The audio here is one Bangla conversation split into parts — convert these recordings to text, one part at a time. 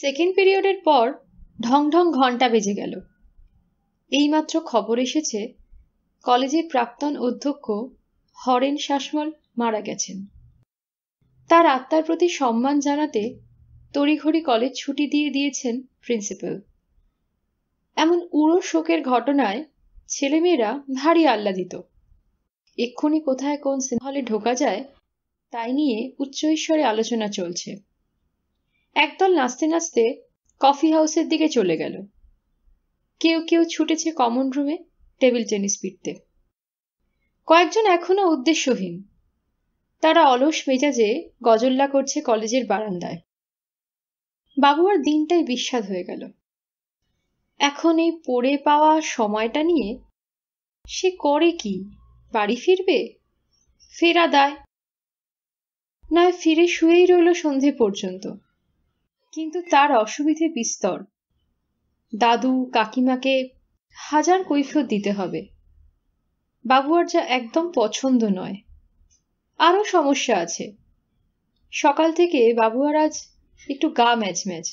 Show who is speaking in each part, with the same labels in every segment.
Speaker 1: সেকেন্ড পিরিয়ডের পর ঢং ঢং ঘন্টা বেজে গেল এইমাত্র খবর এসেছে কলেজের প্রাক্তন অধ্যক্ষ হরেন শাসমল মারা গেছেন তার আত্মার প্রতি সম্মান জানাতে তড়িঘড়ি কলেজ ছুটি দিয়ে দিয়েছেন প্রিন্সিপাল এমন উড়ো শোকের ঘটনায় ছেলেমেয়েরা ভারী আহ্লাদিত এক্ষুনি কোথায় কোন সিনেমা হলে ঢোকা যায় তাই নিয়ে উচ্চ ঈশ্বরে আলোচনা চলছে একদল নাচতে নাচতে কফি হাউসের দিকে চলে গেল কেউ কেউ ছুটেছে কমন রুমে টেবিল টেনিস পিটতে কয়েকজন এখনো উদ্দেশ্যহীন তারা অলস মেজাজে গজল্লা করছে কলেজের বারান্দায় বাবুয়ার দিনটাই বিস্বাদ হয়ে গেল এখন এই পড়ে পাওয়া সময়টা নিয়ে সে করে কি বাড়ি ফিরবে ফেরা দায় নয় ফিরে শুয়েই রইল সন্ধে পর্যন্ত কিন্তু তার অসুবিধে বিস্তর দাদু কাকিমাকে হাজার কৈফিয়ত দিতে হবে বাবুয়ার যা একদম পছন্দ নয় আরও সমস্যা আছে সকাল থেকে বাবুয়ার আজ একটু গা ম্যাচ ম্যাচ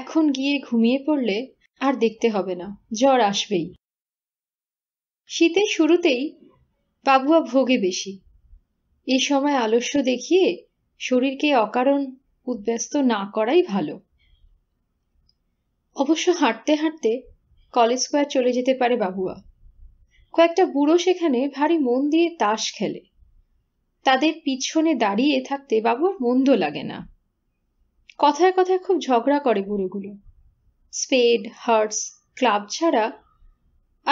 Speaker 1: এখন গিয়ে ঘুমিয়ে পড়লে আর দেখতে হবে না জ্বর আসবেই শীতের শুরুতেই বাবুয়া ভোগে বেশি এ সময় আলস্য দেখিয়ে শরীরকে অকারণ উদ্ব্যস্ত না করাই ভালো অবশ্য হাঁটতে হাঁটতে কলেজ স্কোয়ার চলে যেতে পারে বাবুয়া কয়েকটা বুড়ো সেখানে ভারী মন দিয়ে তাস খেলে তাদের পিছনে দাঁড়িয়ে থাকতে বাবুর মন্দ লাগে না কথায় কথায় খুব ঝগড়া করে বুড়োগুলো স্পেড হার্টস ক্লাব ছাড়া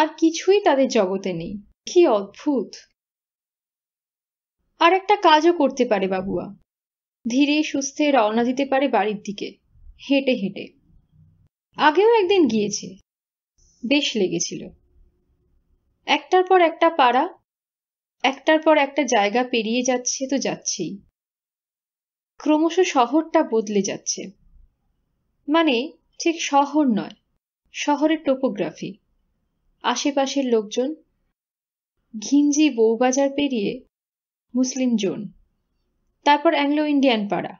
Speaker 1: আর কিছুই তাদের জগতে নেই কি অদ্ভুত আর একটা কাজও করতে পারে বাবুয়া ধীরে সুস্থে রওনা দিতে পারে বাড়ির দিকে হেঁটে হেঁটে আগেও একদিন গিয়েছে বেশ লেগেছিল একটার পর একটা পাড়া একটার পর একটা জায়গা পেরিয়ে যাচ্ছে তো যাচ্ছেই ক্রমশ শহরটা বদলে যাচ্ছে মানে ঠিক শহর নয় শহরের টোপোগ্রাফি আশেপাশের লোকজন ঘিঞ্জি বউবাজার পেরিয়ে মুসলিম জোন তারপর অ্যাংলো ইন্ডিয়ান পাড়া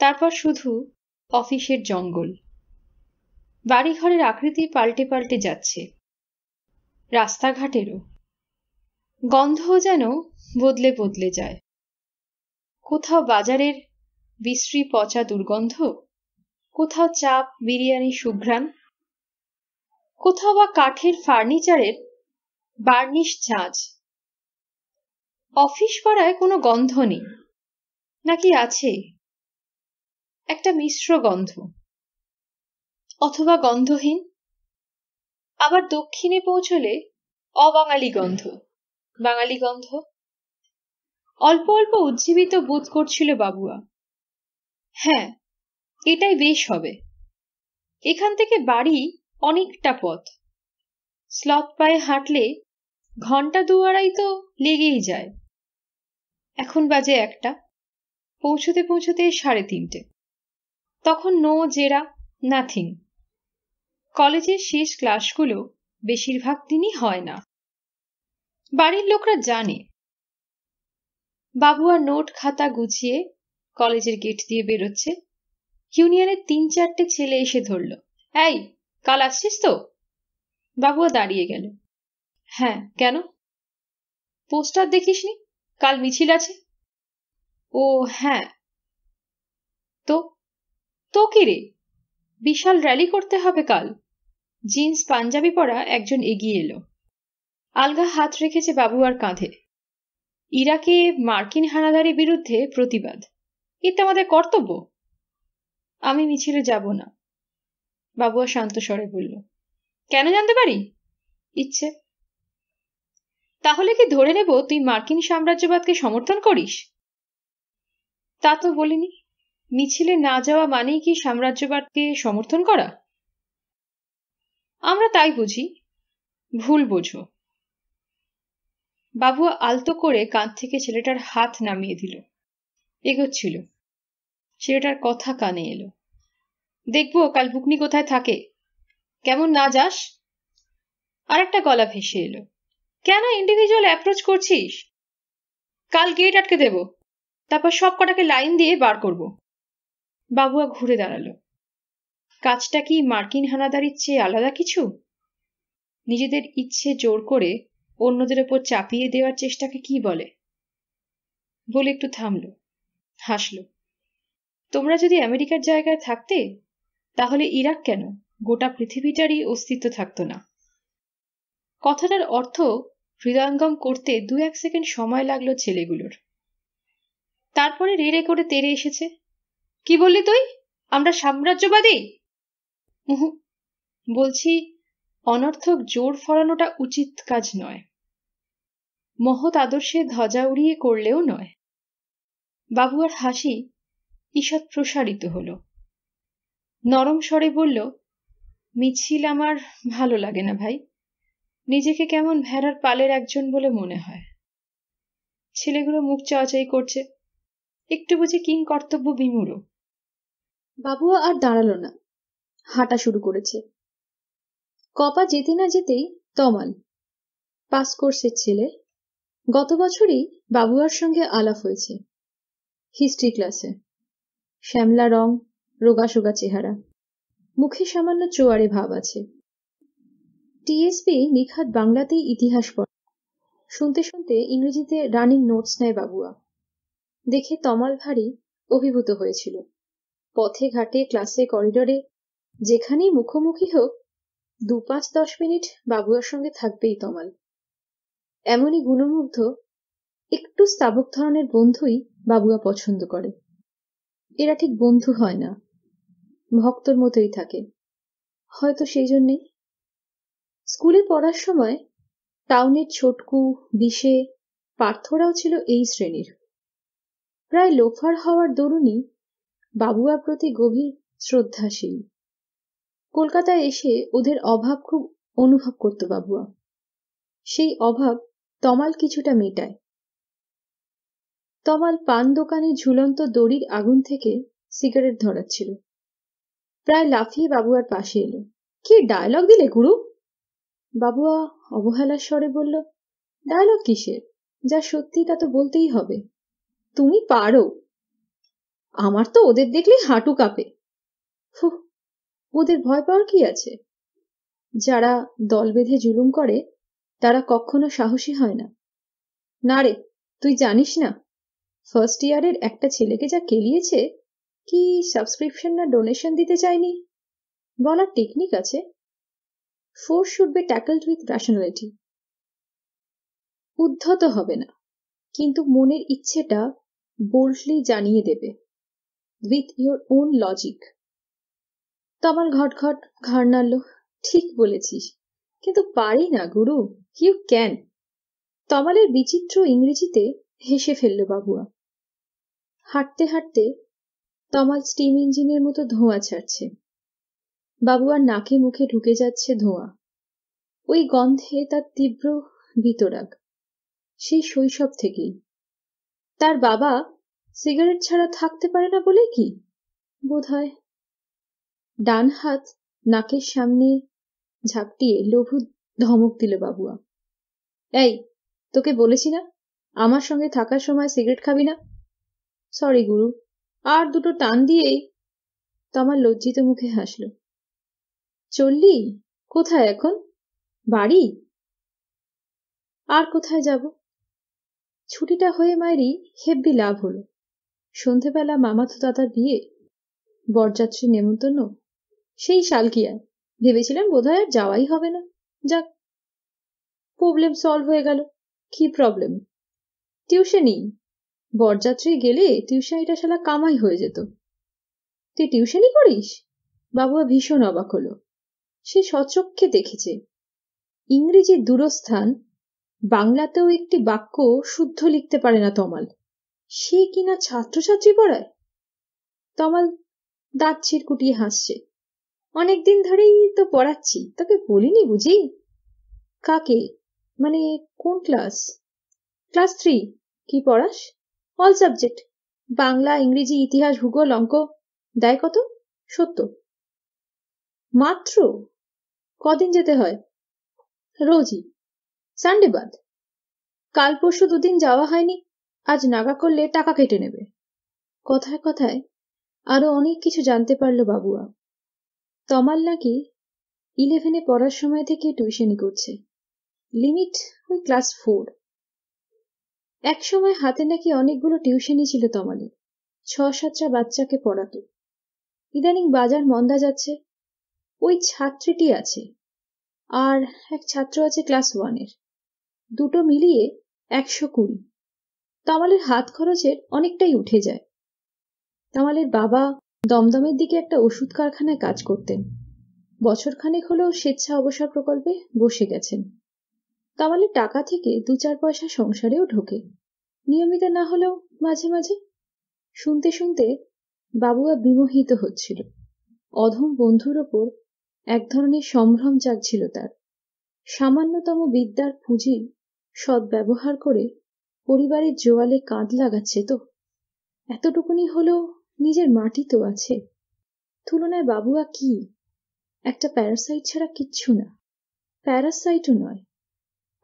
Speaker 1: তারপর শুধু অফিসের জঙ্গল বাড়িঘরের আকৃতি পাল্টে পাল্টে যাচ্ছে রাস্তাঘাটেরও গন্ধও যেন বদলে বদলে যায় কোথাও বাজারের বিশ্রী পচা দুর্গন্ধ কোথাও চাপ বিরিয়ানি সুঘ্রাণ কোথাও বা কাঠের ফার্নিচারের বার্নিশ ঝাঁজ অফিস পাড়ায় কোনো গন্ধ নেই নাকি আছে একটা মিশ্র গন্ধ অথবা গন্ধহীন আবার দক্ষিণে পৌঁছলে অবাঙালি গন্ধ বাঙালি গন্ধ অল্প অল্প উজ্জীবিত বোধ করছিল বাবুয়া হ্যাঁ এটাই বেশ হবে এখান থেকে বাড়ি অনেকটা পথ স্লত পায়ে হাঁটলে ঘন্টা দুয়ারাই তো লেগেই যায় এখন বাজে একটা পৌঁছতে পৌঁছতে সাড়ে তিনটে তখন নো জেরা নাথিং কলেজের শেষ ক্লাসগুলো বেশিরভাগ দিনই হয় না বাড়ির লোকরা জানে বাবু আর নোট খাতা গুছিয়ে কলেজের গেট দিয়ে বেরোচ্ছে ইউনিয়নের তিন চারটে ছেলে এসে ধরল এই কাল আসছিস তো বাবুয়া দাঁড়িয়ে গেল হ্যাঁ কেন পোস্টার দেখিসনি কাল মিছিল আছে ও হ্যাঁ তো তো কি রে বিশাল র্যালি করতে হবে কাল জিন্স পাঞ্জাবি পরা একজন এগিয়ে এলো আলগা হাত রেখেছে বাবু আর কাঁধে ইরাকে মার্কিন হানাদারের বিরুদ্ধে প্রতিবাদ এতে আমাদের কর্তব্য আমি মিছিলে যাব না বাবুয়া শান্ত স্বরে বলল কেন জানতে পারি ইচ্ছে তাহলে কি ধরে নেব তুই মার্কিন সাম্রাজ্যবাদকে সমর্থন করিস তা তো বলিনি মিছিলে না যাওয়া মানেই কি সাম্রাজ্যবাদকে সমর্থন করা আমরা তাই বুঝি ভুল বোঝো বাবু আলতো করে কাঁধ থেকে ছেলেটার হাত নামিয়ে দিল এগোচ্ছিল ছেলেটার কথা কানে এলো দেখবো কাল বুকনি কোথায় থাকে কেমন না যাস আর একটা গলা ভেসে এলো কেন ইন্ডিভিজুয়াল অ্যাপ্রোচ করছিস কাল গেট আটকে দেবো তারপর সব কটাকে লাইন দিয়ে বার করব বাবুয়া ঘুরে দাঁড়ালো কাজটা কি মার্কিন হানাদারির চেয়ে আলাদা কিছু নিজেদের ইচ্ছে জোর করে অন্যদের ওপর চাপিয়ে দেওয়ার চেষ্টাকে কি বলে বলে একটু থামল হাসল তোমরা যদি আমেরিকার জায়গায় থাকতে তাহলে ইরাক কেন গোটা পৃথিবীটারই অস্তিত্ব থাকতো না কথাটার অর্থ হৃদয়ঙ্গম করতে দু এক সেকেন্ড সময় লাগলো ছেলেগুলোর তারপরে রেড়ে করে তেড়ে এসেছে কি বললি তুই আমরা সাম্রাজ্যবাদী বলছি অনর্থক জোর ফরানোটা উচিত কাজ নয় মহৎ আদর্শে ধ্বজা উড়িয়ে করলেও নয় বাবু আর হাসি ঈষৎ প্রসারিত হল নরম স্বরে বলল মিছিল আমার ভালো লাগে না ভাই নিজেকে কেমন ভেড়ার পালের একজন বলে মনে হয় ছেলেগুলো মুখ চাওয়াচাই করছে একটু বুঝে কিং কর্তব্য বিমূঢ় বাবুয়া আর দাঁড়ালো না হাঁটা শুরু করেছে কপা যেতে না যেতেই তমাল পাস কোর্সের ছেলে গত বছরই বাবুয়ার সঙ্গে আলাপ হয়েছে হিস্ট্রি ক্লাসে শ্যামলা রং রোগাসোগা চেহারা মুখে সামান্য চোয়ারে ভাব আছে টিএসপি নিখাত বাংলাতেই ইতিহাস পড়ে শুনতে শুনতে ইংরেজিতে রানিং নোটস নেয় বাবুয়া দেখে তমাল ভারী অভিভূত হয়েছিল পথে ঘাটে ক্লাসে করিডরে যেখানেই মুখোমুখি হোক দু পাঁচ দশ মিনিট বাবুয়ার সঙ্গে থাকবেই তমাল এমনই গুণমুগ্ধ একটু স্তাবক ধরনের বন্ধুই বাবুয়া পছন্দ করে এরা ঠিক বন্ধু হয় না ভক্তর মতোই থাকে হয়তো সেই জন্যেই স্কুলে পড়ার সময় টাউনের ছোটকু বিশে পার্থরাও ছিল এই শ্রেণীর প্রায় লোফার হওয়ার দরুনই বাবুয়ার প্রতি গভীর শ্রদ্ধাশীল কলকাতায় এসে ওদের অভাব খুব অনুভব করত বাবুয়া সেই অভাব তমাল কিছুটা মেটায় তমাল পান দোকানে ঝুলন্ত দড়ির আগুন থেকে সিগারেট ধরাচ্ছিল প্রায় লাফিয়ে বাবুয়ার পাশে এলো কি ডায়লগ দিলে গুরু বাবুয়া অবহেলার স্বরে বলল ডায়লগ কিসের যা সত্যি তা তো বলতেই হবে তুমি পারো আমার তো ওদের দেখলে হাঁটু কাঁপে ওদের ভয় পাওয়ার কি আছে যারা দল বেঁধে জুলুম করে তারা কখনো সাহসী হয় না না রে তুই জানিস না ফার্স্ট ইয়ারের একটা ছেলেকে যা কেলিয়েছে কি সাবস্ক্রিপশন না ডোনেশন দিতে চায়নি বলার টেকনিক আছে force should be tackled with rationality উদ্ধত হবে না কিন্তু মনের ইচ্ছেটা বোল্ডলি জানিয়ে দেবে উইথ ইউর ওন লজিক ঘট ঘট ঘর নাড়ল ঠিক বলেছিস কিন্তু পারি না গুরু ইউ ক্যান তমালের বিচিত্র ইংরেজিতে হেসে ফেলল বাবুয়া হাঁটতে হাঁটতে তমাল স্টিম ইঞ্জিনের মতো ধোঁয়া ছাড়ছে বাবুয়ার নাকে মুখে ঢুকে যাচ্ছে ধোঁয়া ওই গন্ধে তার তীব্র বিতরাগ সেই শৈশব থেকেই তার বাবা সিগারেট ছাড়া থাকতে পারে না বলে কি বোধ হয় ডান হাত নাকের সামনে ঝাপটিয়ে লঘু ধমক দিল বাবুয়া এই তোকে বলেছি না আমার সঙ্গে থাকার সময় সিগারেট খাবি না সরি গুরু আর দুটো টান দিয়েই আমার লজ্জিত মুখে হাসল চললি কোথায় এখন বাড়ি আর কোথায় যাবো ছুটিটা হয়ে মায়েরই হেব্বি লাভ হলো সন্ধেবেলা মামাতো দাদার বিয়ে বরযাত্রী নেমন্তন্ন সেই শালকিয়ায় ভেবেছিলাম বোধহয় আর যাওয়াই হবে না যাক প্রবলেম সলভ হয়ে গেল কি প্রবলেম টিউশনই বরযাত্রী গেলে টিউশনিটা শালা কামাই হয়ে যেত তুই টিউশনই করিস বাবুয়া ভীষণ অবাক হলো সে সচক্ষে দেখেছে ইংরেজি দূরস্থান বাংলাতেও একটি বাক্য শুদ্ধ লিখতে পারে না তমাল সে কিনা ছাত্রছাত্রী পড়ায় তমাল দাঁত কুটিয়ে হাসছে অনেকদিন ধরেই তো পড়াচ্ছি তাকে বলিনি বুঝি কাকে মানে কোন ক্লাস ক্লাস থ্রি কি পড়াস অল সাবজেক্ট বাংলা ইংরেজি ইতিহাস ভূগোল অঙ্ক দেয় কত সত্য মাত্র কদিন যেতে হয় রোজই সানডে বাদ কাল পরশু দুদিন যাওয়া হয়নি আজ নাগা করলে টাকা কেটে নেবে কথায় কথায় আরো অনেক কিছু জানতে পারলো বাবুয়া তমাল নাকি ইলেভেনে পড়ার সময় থেকে টিউশনি করছে লিমিট ওই ক্লাস ফোর এক সময় হাতে নাকি অনেকগুলো টিউশনই ছিল তমালের ছ সাতটা বাচ্চাকে পড়াতো ইদানিং বাজার মন্দা যাচ্ছে ওই ছাত্রীটি আছে আর এক ছাত্র আছে ক্লাস ওয়ানের দুটো মিলিয়ে একশো কুড়ি তামালের হাত খরচের অনেকটাই উঠে যায় তামালের বাবা দমদমের দিকে একটা ওষুধ কারখানায় কাজ করতেন বছরখানেক হলেও স্বেচ্ছা অবসর প্রকল্পে বসে গেছেন তামালের টাকা থেকে দু চার পয়সা সংসারেও ঢোকে নিয়মিত না হলেও মাঝে মাঝে শুনতে শুনতে বাবুয়া বিমোহিত হচ্ছিল অধম বন্ধুর ওপর এক ধরনের সম্ভ্রম জাগছিল তার সামান্যতম বিদ্যার পুঁজি সদ্ব্যবহার করে পরিবারের জোয়ালে কাঁধ লাগাচ্ছে তো এতটুকুনি হলেও নিজের মাটি তো আছে তুলনায় বাবুয়া কি একটা প্যারাসাইট ছাড়া কিচ্ছু না প্যারাসাইটও নয়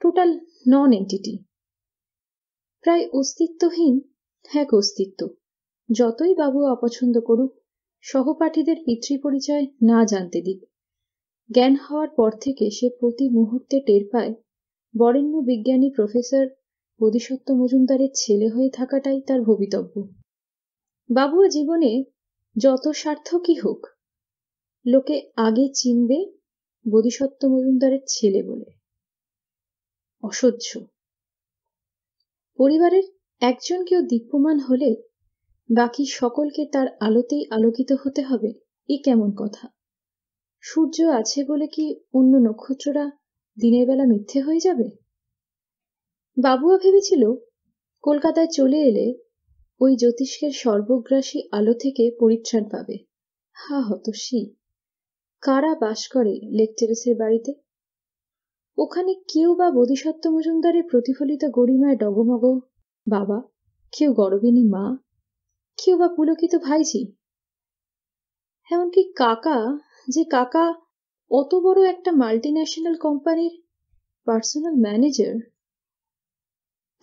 Speaker 1: টোটাল নন এন্টিটি প্রায় অস্তিত্বহীন এক হ্যাঁ অস্তিত্ব যতই বাবু অপছন্দ করুক সহপাঠীদের পিতৃ পরিচয় না জানতে দিক জ্ঞান হওয়ার পর থেকে সে প্রতি মুহূর্তে টের পায় বরেণ্য বিজ্ঞানী প্রফেসর বোধিসত্ত্ব মজুমদারের ছেলে হয়ে থাকাটাই তার ভবিতব্য বাবু জীবনে যত সার্থকই হোক লোকে আগে চিনবে বোধিসত্ত্ব মজুমদারের ছেলে বলে অসহ্য পরিবারের একজন কেউ দীপ্যমান হলে বাকি সকলকে তার আলোতেই আলোকিত হতে হবে এ কেমন কথা সূর্য আছে বলে কি অন্য নক্ষত্ররা দিনের বেলা মিথ্যে হয়ে যাবে বাবুয়া ভেবেছিল কলকাতায় চলে এলে ওই জ্যোতিষ্কের সর্বগ্রাসী আলো থেকে পরিত্রাণ পাবে হা হতশি কারা বাস করে লেকচারেসের বাড়িতে ওখানে কেউ বা বোধিসত্ত্ব মজুমদারের প্রতিফলিত গরিমায় ডগমগ বাবা কেউ গরবিনী মা কেউ বা পুলকিত ভাইজি এমনকি কাকা যে কাকা অত বড় একটা মাল্টি ন্যাশনাল কোম্পানির পার্সোনাল ম্যানেজার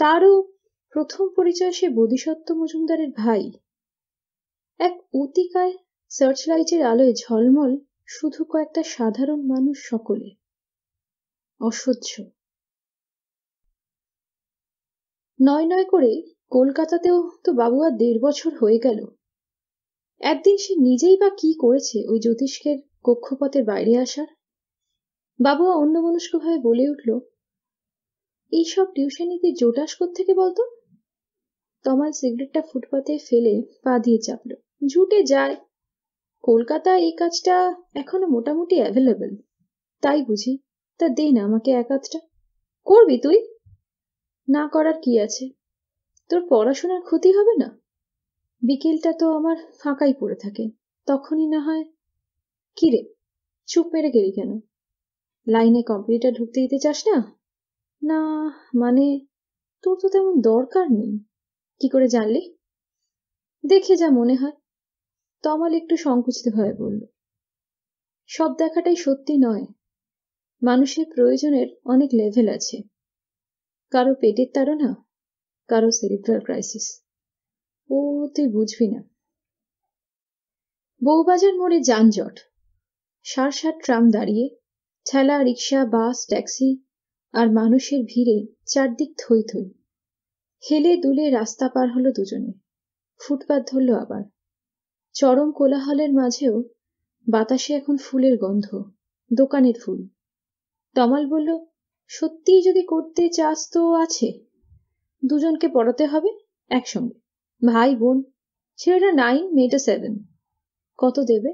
Speaker 1: তারও প্রথম পরিচয় সে বোধিসত্ত্ব মজুমদারের ভাই এক অতিকায় সার্চলাইটের আলোয় ঝলমল শুধু কয়েকটা সাধারণ মানুষ সকলে অসহ্য নয় নয় করে কলকাতাতেও তো বাবু আর দেড় বছর হয়ে গেল একদিন সে নিজেই বা কি করেছে ওই জ্যোতিষ্কের কক্ষপথের বাইরে আসার বাবুয়া ভাবে বলে উঠল এইসব টিউশনিতে জোটাস থেকে বলতো তমাল সিগারেটটা ফুটপাতে ফেলে পা দিয়ে চাপল জুটে যায় কলকাতা এই কাজটা এখনো মোটামুটি অ্যাভেলেবেল তাই বুঝি তা দে না আমাকে এক একাধটা করবি তুই না করার কি আছে তোর পড়াশোনার ক্ষতি হবে না বিকেলটা তো আমার ফাঁকাই পড়ে থাকে তখনই না হয় কিরে চুপ মেরে গেলি কেন লাইনে কম্পিউটার ঢুকতে দিতে চাস না না মানে তোর তো তেমন দরকার নেই কি করে জানলি দেখে যা মনে হয় তমাল একটু সংকুচিত হয়ে বলল সব দেখাটাই সত্যি নয় মানুষের প্রয়োজনের অনেক লেভেল আছে কারো পেটের তাড়না কারো সেরিব্রাল ক্রাইসিস ও তুই বুঝবি না বউবাজার মোড়ে যানজট সাত ট্রাম দাঁড়িয়ে ঠেলা রিক্সা বাস ট্যাক্সি আর মানুষের ভিড়ে চারদিক থই থই হেলে দুলে রাস্তা পার হলো দুজনে ফুটপাত ধরল আবার চরম কোলাহলের মাঝেও বাতাসে এখন ফুলের গন্ধ দোকানের ফুল তমাল বলল সত্যিই যদি করতে চাস তো আছে দুজনকে পড়াতে হবে একসঙ্গে ভাই বোন ছেলেটা নাইন মেয়েটা সেভেন কত দেবে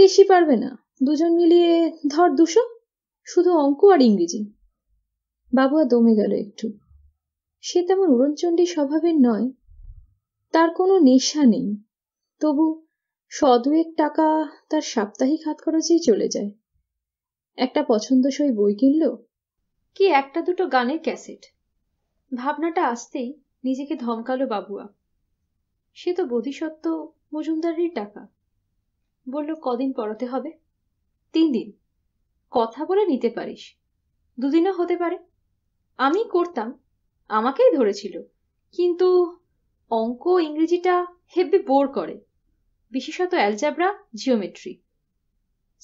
Speaker 1: বেশি পারবে না দুজন মিলিয়ে ধর দুশো শুধু অঙ্ক আর ইংরেজি বাবুয়া দমে গেল একটু সে তেমন উড়নচণ্ডী স্বভাবের নয় তার কোনো নেশা নেই তবু সদুয়েক টাকা তার সাপ্তাহিক হাত খরচেই চলে যায় একটা পছন্দসই বই কিনল কি একটা দুটো গানের ক্যাসেট ভাবনাটা আসতেই নিজেকে ধমকালো বাবুয়া সে তো বোধিসত্ত্ব মজুমদারেরই টাকা বলল কদিন পড়াতে হবে তিন দিন কথা বলে নিতে পারিস দুদিনও হতে পারে আমি করতাম আমাকেই ধরেছিল কিন্তু অঙ্ক ইংরেজিটা হেব্বি বোর করে বিশেষত অ্যালজাবরা জিওমেট্রি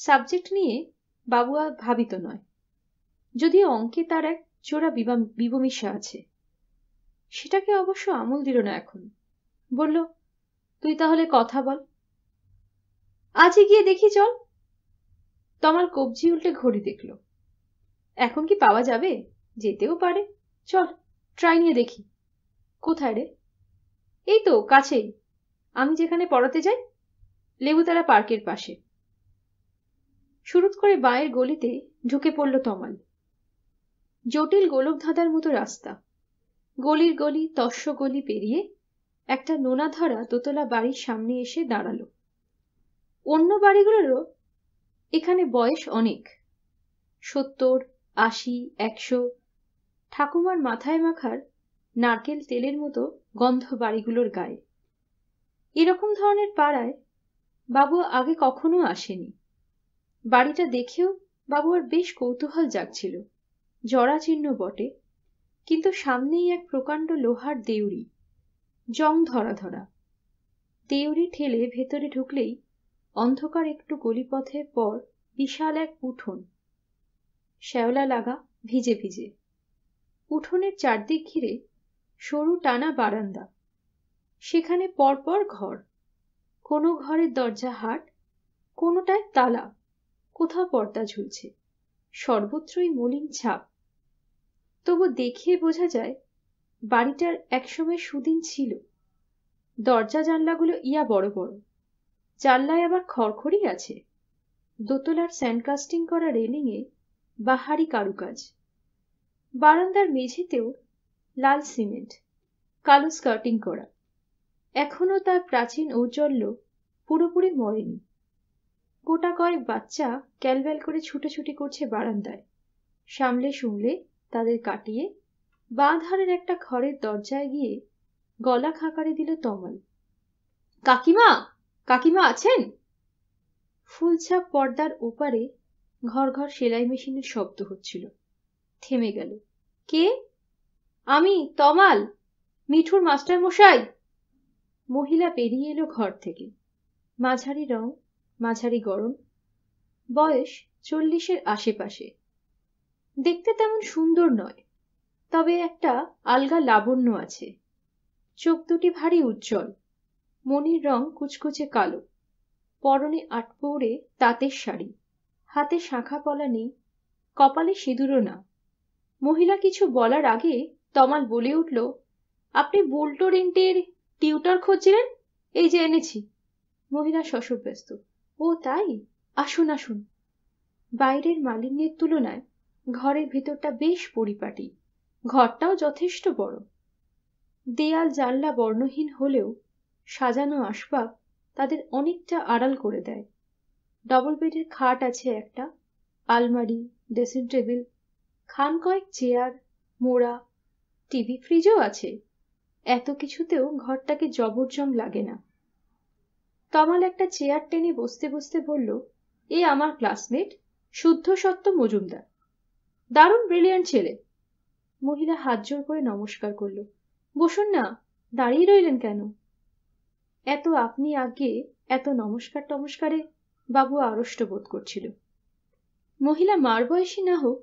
Speaker 1: সাবজেক্ট নিয়ে বাবু আর ভাবিত নয় যদিও অঙ্কে তার এক চোরা বিবমিশা আছে সেটাকে অবশ্য আমল দিল না এখন বলল তুই তাহলে কথা বল আজই গিয়ে দেখি চল তোমার কবজি উল্টে ঘড়ি দেখল এখন কি পাওয়া যাবে যেতেও পারে চল ট্রাই নিয়ে দেখি কোথায় রে এই তো কাছেই আমি যেখানে পড়াতে যাই লেবুতারা পার্কের পাশে শুরু করে বায়ের গলিতে ঢুকে পড়ল তমাল জটিল গোলক ধাঁধার মতো রাস্তা গলির গলি তস্য গলি পেরিয়ে একটা নোনা ধরা দোতলা বাড়ির সামনে এসে দাঁড়ালো অন্য বাড়িগুলোরও এখানে বয়স অনেক সত্তর আশি একশো ঠাকুমার মাথায় মাখার নারকেল তেলের মতো গন্ধ বাড়িগুলোর গায়ে এরকম ধরনের পাড়ায় বাবু আগে কখনো আসেনি বাড়িটা দেখেও বাবু আর বেশ কৌতূহল জাগছিল চিহ্ন বটে কিন্তু সামনেই এক প্রকাণ্ড লোহার দেউড়ি জং ধরা ধরা দেউড়ি ঠেলে ভেতরে ঢুকলেই অন্ধকার একটু গলিপথের পর বিশাল এক উঠোন শ্যাওলা লাগা ভিজে ভিজে উঠোনের চারদিক ঘিরে সরু টানা বারান্দা সেখানে পরপর ঘর কোনো ঘরের দরজা হাট কোনোটায় তালা কোথাও পর্দা ঝুলছে সর্বত্রই মলিন ছাপ তবু দেখিয়ে বোঝা যায় বাড়িটার একসময় সুদিন ছিল দরজা জানলাগুলো ইয়া বড় বড় জানলায় আবার খড়খড়ি আছে দোতলার স্যান্ডকাস্টিং করা রেলিংয়ে বাহারি কারুকাজ বারান্দার মেঝেতেও লাল সিমেন্ট কালো স্কার্টিং করা এখনও তার প্রাচীন ঔজ্জ্বল্য পুরোপুরি মরেনি গোটা কয়েক বাচ্চা ক্যালব্যাল করে ছুটোছুটি করছে বারান্দায় সামলে শুনলে তাদের কাটিয়ে বাঁধারের একটা ঘরের দরজায় গিয়ে গলা খাকারে দিল তমাল কাকিমা কাকিমা আছেন ফুলছাপ পর্দার ওপারে ঘর ঘর সেলাই মেশিনের শব্দ হচ্ছিল থেমে গেল কে আমি তমাল মিঠুর মাস্টার মশাই মহিলা পেরিয়ে এলো ঘর থেকে মাঝারি রং মাঝারি গরম বয়স চল্লিশের আশেপাশে দেখতে তেমন সুন্দর নয় তবে একটা আলগা লাবণ্য আছে চোখ দুটি ভারী উজ্জ্বল মনির রং কুচকুচে কালো পরনে আটপৌরে তাঁতের শাড়ি হাতে শাঁখা পলা নেই কপালে সিঁদুরও না মহিলা কিছু বলার আগে তমাল বলে উঠল আপনি বুলটো রেন্টের টিউটার খুঁজছিলেন এই যে এনেছি মহিলা ব্যস্ত ও তাই আসুন আসুন বাইরের মালিন্যের তুলনায় ঘরের ভেতরটা বেশ পরিপাটি ঘরটাও যথেষ্ট বড় দেয়াল জানলা বর্ণহীন হলেও সাজানো আসবাব তাদের অনেকটা আড়াল করে দেয় ডবল বেডের খাট আছে একটা আলমারি ড্রেসিং টেবিল খান কয়েক চেয়ার মোড়া টিভি ফ্রিজও আছে এত কিছুতেও ঘরটাকে জবরজম লাগে না তমাল একটা চেয়ার টেনে বসতে বসতে বলল এ আমার ক্লাসমেট শুদ্ধ সত্য মজুমদার দারুণ ব্রিলিয়ান্ট ছেলে মহিলা হাত জোর করে নমস্কার করল বসুন না দাঁড়িয়ে রইলেন কেন এত আপনি আগে এত নমস্কার টমস্কারে বাবু আড়ষ্ট বোধ করছিল মহিলা মার বয়সী না হোক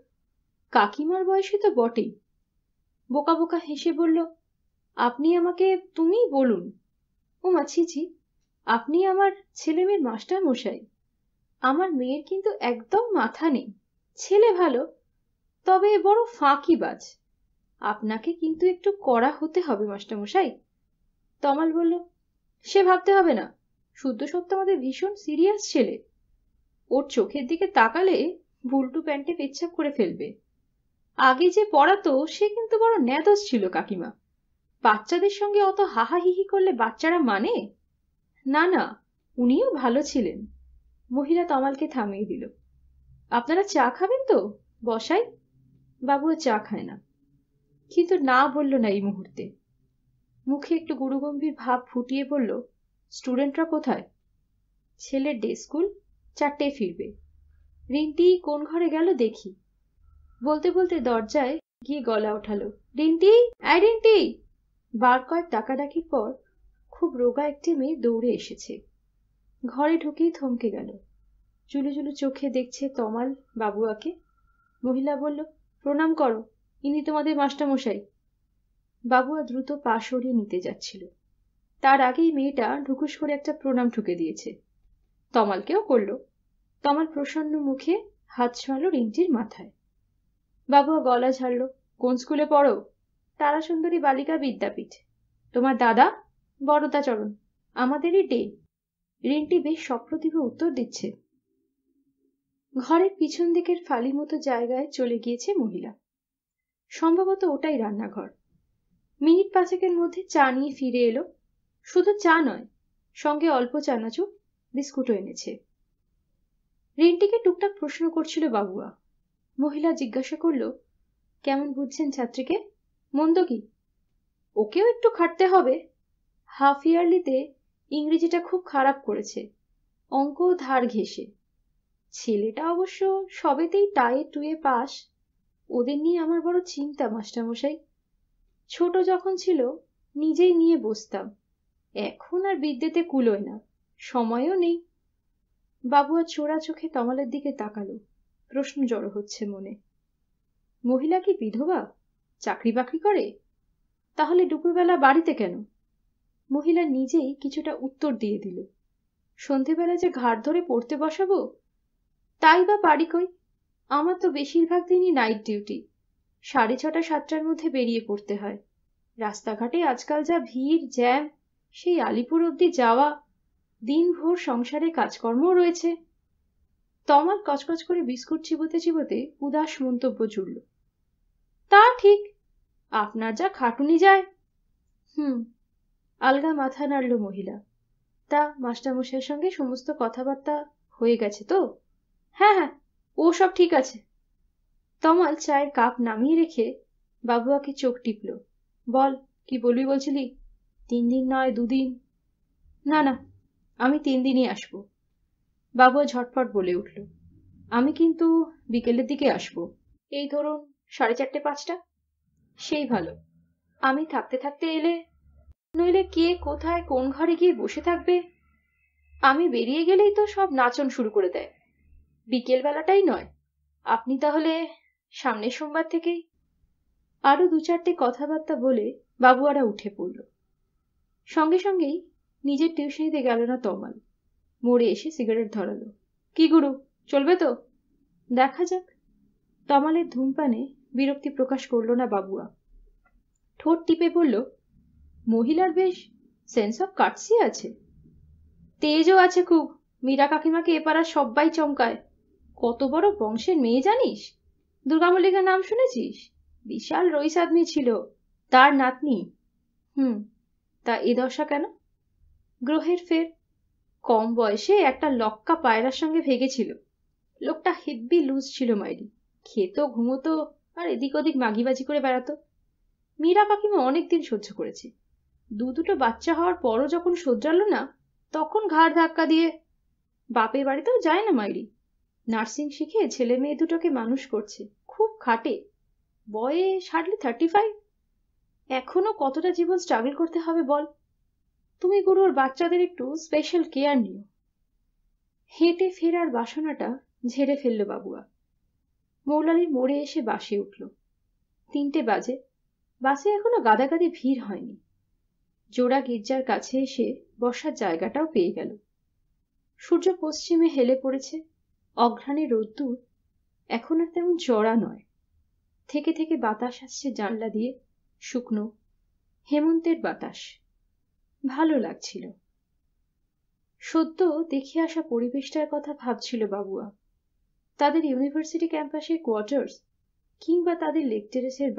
Speaker 1: কাকিমার বয়সী তো বটেই বোকা বোকা হেসে বলল আপনি আমাকে তুমিই বলুন ও মাছিজি আপনি আমার ছেলে মেয়ের মাস্টার মশাই আমার মেয়ের কিন্তু একদম মাথা নেই ছেলে ভালো তবে বড় ফাঁকিবাজ আপনাকে কিন্তু একটু কড়া হতে হবে মাস্টারমশাই তমাল বলল সে ভাবতে হবে না শুদ্ধ সত্য আমাদের ভীষণ সিরিয়াস ছেলে ওর চোখের দিকে তাকালে ভুলটু প্যান্টে পেচ্ছাপ করে ফেলবে আগে যে পড়াতো সে কিন্তু বড় ন্যাদস ছিল কাকিমা বাচ্চাদের সঙ্গে অত হাহাহিহি করলে বাচ্চারা মানে না না উনিও ভালো ছিলেন মহিলা তমালকে থামিয়ে দিল আপনারা চা খাবেন তো বসাই বাবুও চা খায় না কিন্তু না বলল না এই মুহূর্তে মুখে একটু গুরুগম্ভীর ভাব ফুটিয়ে বলল স্টুডেন্টরা কোথায় ছেলের ডে স্কুল চারটে ফিরবে রিন্টি কোন ঘরে গেল দেখি বলতে বলতে দরজায় গিয়ে গলা ওঠালো রিন্টি আই রিন্টি বার কয়েক ডাকাডাকির পর খুব রোগা একটি মেয়ে দৌড়ে এসেছে ঘরে ঢুকেই থমকে গেল চুলু চোখে দেখছে তমাল বাবুয়াকে মহিলা বলল প্রণাম করো ইনি তোমাদের মাস্টারমশাই বাবুয়া দ্রুত পা সরিয়ে নিতে যাচ্ছিল তার আগেই মেয়েটা ঢুকুস করে একটা প্রণাম ঠুকে দিয়েছে তমালকেও করল তমাল প্রসন্ন মুখে হাত ছড়ালো রিংটির মাথায় বাবুয়া গলা ঝাড়ল কোন স্কুলে পড়ো তারা সুন্দরী বালিকা বিদ্যাপীঠ তোমার দাদা বরদাচরণ আমাদেরই ডে রিন্টি বেশ সপ্রতিভ উত্তর দিচ্ছে ঘরের পিছন দিকের ফালি মতো জায়গায় চলে গিয়েছে মহিলা সম্ভবত ওটাই রান্নাঘর মিনিট পাঁচেকের মধ্যে চা নিয়ে ফিরে এলো শুধু চা নয় সঙ্গে অল্প চানাচুর বিস্কুটও এনেছে রেন্টিকে টুকটাক প্রশ্ন করছিল বাবুয়া মহিলা জিজ্ঞাসা করল কেমন বুঝছেন ছাত্রীকে মন্দ কি ওকেও একটু খাটতে হবে হাফ ইয়ারলিতে ইংরেজিটা খুব খারাপ করেছে অঙ্ক ধার ঘেসে ছেলেটা অবশ্য সবেতেই টায়ে টুয়ে পাশ ওদের নিয়ে আমার বড় চিন্তা মাস্টারমশাই ছোট যখন ছিল নিজেই নিয়ে বসতাম এখন আর বিদ্যেতে কুলোয় না সময়ও নেই বাবু আর চোরা চোখে তমালের দিকে তাকালো প্রশ্ন জড়ো হচ্ছে মনে মহিলা কি বিধবা চাকরি বাকরি করে তাহলে দুপুরবেলা বাড়িতে কেন মহিলা নিজেই কিছুটা উত্তর দিয়ে দিল সন্ধেবেলা যে ঘাড় ধরে পড়তে বসাবো তাই বা পারি কই আমার তো বেশিরভাগ দিনই নাইট ডিউটি সাড়ে ছটা সাতটার মধ্যে বেরিয়ে পড়তে হয় রাস্তাঘাটে আজকাল যা ভিড় জ্যাম সেই আলিপুর অব্দি যাওয়া দিনভর সংসারে কাজকর্মও রয়েছে তমাল কচকচ করে বিস্কুট চিবোতে চিবোতে উদাস মন্তব্য জুড়ল তা ঠিক আপনার যা খাটুনি যায় হুম আলগা মাথা নাড়ল মহিলা তা মাস্টারমশাইয়ের সঙ্গে সমস্ত কথাবার্তা হয়ে গেছে তো হ্যাঁ হ্যাঁ ও সব ঠিক আছে তমাল চায়ের কাপ নামিয়ে রেখে বাবুয়াকে চোখ টিপল বল কি বলবি বলছিলি তিন দিন নয় দুদিন না না আমি তিন দিনই আসব বাবুয়া ঝটপট বলে উঠল আমি কিন্তু বিকেলের দিকে আসব এই ধরুন সাড়ে চারটে পাঁচটা সেই ভালো আমি থাকতে থাকতে এলে নইলে কে কোথায় কোন ঘরে গিয়ে বসে থাকবে আমি বেরিয়ে গেলেই তো সব নাচন শুরু করে দেয় বিকেল বেলাটাই নয় আপনি তাহলে সামনের সোমবার থেকেই আরও দু চারটে কথাবার্তা বলে বাবুয়ারা উঠে পড়ল সঙ্গে সঙ্গেই নিজের টিউশনিতে গেল না তমাল মোড়ে এসে সিগারেট ধরালো কি গুরু চলবে তো দেখা যাক তমালের ধূমপানে বিরক্তি প্রকাশ করল না বাবুয়া ঠোঁট টিপে বলল মহিলার বেশ সেন্স অফ কাটসি আছে তেজও আছে খুব মীরা কাকিমাকে এপাড়া সবাই চমকায় কত বড় বংশের মেয়ে জানিস দুর্গামল্লিকার নাম শুনেছিস বিশাল রইস আদমি ছিল তার নাতনি হুম তা এ দশা কেন গ্রহের ফের কম বয়সে একটা লক্কা পায়রার সঙ্গে ভেগেছিল লোকটা হেব্বি লুজ ছিল মাইরি খেত ঘুমোতো আর এদিক ওদিক মাগিবাজি করে বেড়াতো মীরা কাকিমা অনেকদিন সহ্য করেছে দু দুটো বাচ্চা হওয়ার পরও যখন শোধরালো না তখন ঘাড় ধাক্কা দিয়ে বাপের বাড়িতেও যায় না মাইরি নার্সিং শিখে ছেলে মেয়ে দুটোকে মানুষ করছে খুব খাটে বয়ে সারলে থার্টি ফাইভ এখনো কতটা জীবন স্ট্রাগল করতে হবে বল তুমি গুরুর বাচ্চাদের একটু স্পেশাল কেয়ার নিও হেঁটে ফেরার বাসনাটা ঝেড়ে ফেললো বাবুয়া মৌলালি মোড়ে এসে বাসে উঠল তিনটে বাজে বাসে এখনো গাদাগাদি ভিড় হয়নি জোড়া গির্জার কাছে এসে বসার জায়গাটাও পেয়ে গেল সূর্য পশ্চিমে হেলে পড়েছে অঘ্রানে রোদ্দুর এখন আর তেমন চড়া নয় থেকে থেকে বাতাস আসছে জানলা দিয়ে শুকনো হেমন্তের বাতাস ভালো লাগছিল সদ্য দেখে আসা পরিবেশটার কথা ভাবছিল বাবুয়া তাদের ইউনিভার্সিটি ক্যাম্পাসের কোয়ার্টার্স কিংবা তাদের লেক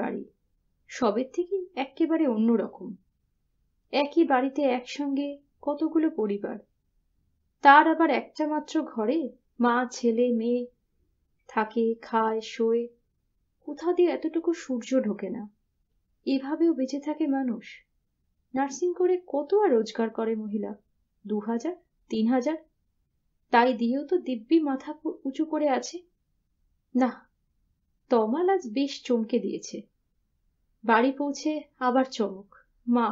Speaker 1: বাড়ি সবের থেকে একেবারে অন্যরকম একই বাড়িতে একসঙ্গে কতগুলো পরিবার তার আবার একটা মাত্র ঘরে মা ছেলে মেয়ে থাকে খায় শোয় কোথা দিয়ে এতটুকু সূর্য ঢোকে না এভাবেও বেঁচে থাকে মানুষ নার্সিং করে কত আর রোজগার করে মহিলা দু হাজার তিন হাজার তাই দিয়েও তো দিব্যি মাথা উঁচু করে আছে না তমাল আজ বেশ চমকে দিয়েছে বাড়ি পৌঁছে আবার চমক মা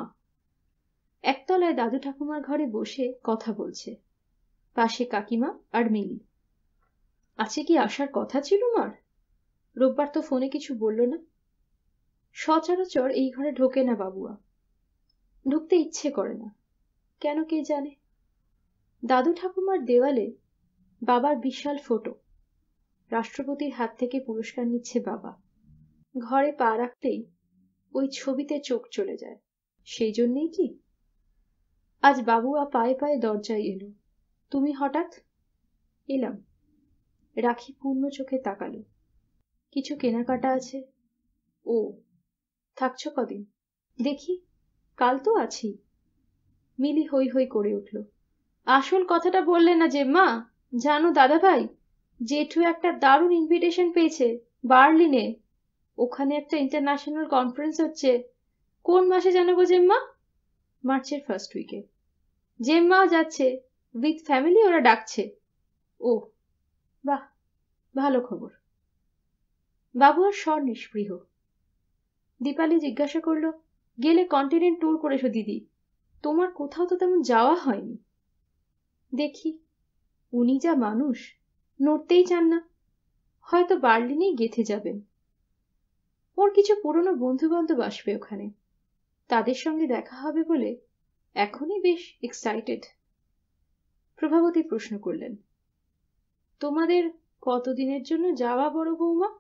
Speaker 1: একতলায় দাদু ঠাকুমার ঘরে বসে কথা বলছে পাশে কাকিমা আর মিলি আছে কি আসার কথা ছিল মার রোববার তো ফোনে কিছু বলল না সচরাচর এই ঘরে ঢোকে না বাবুয়া ঢুকতে ইচ্ছে করে না কেন কে জানে দাদু ঠাকুমার দেওয়ালে বাবার বিশাল ফটো রাষ্ট্রপতির হাত থেকে পুরস্কার নিচ্ছে বাবা ঘরে পা রাখতেই ওই ছবিতে চোখ চলে যায় সেই জন্যেই কি আজ বাবুয়া পায়ে পায়ে দরজায় এলো তুমি হঠাৎ এলাম রাখি পূর্ণ চোখে তাকালো কিছু কেনাকাটা আছে ও থাকছ কদিন দেখি কাল তো আছি মিলি হই হই করে উঠল আসল কথাটা বললে না যে মা জানো দাদা ভাই জেঠু একটা দারুণ ইনভিটেশন পেয়েছে বার্লিনে ওখানে একটা ইন্টারন্যাশনাল কনফারেন্স হচ্ছে কোন মাসে জানাবো জেম্মা মার্চের ফার্স্ট উইকে জেম্মাও যাচ্ছে উইথ ফ্যামিলি ওরা ডাকছে ও বাহ ভালো খবর বাবু আর স্বর নিষ্পৃহ দীপালি জিজ্ঞাসা করল গেলে কন্টিনেন্ট ট্যুর করেছো দিদি তোমার কোথাও তো তেমন যাওয়া হয়নি দেখি উনি যা মানুষ নড়তেই চান না হয়তো বার্লিনেই গেথে যাবেন ওর কিছু পুরনো বন্ধুবান্ধব আসবে ওখানে তাদের সঙ্গে দেখা হবে বলে এখনই বেশ এক্সাইটেড প্রভাবতী প্রশ্ন করলেন তোমাদের কতদিনের জন্য যাওয়া বড় বৌমা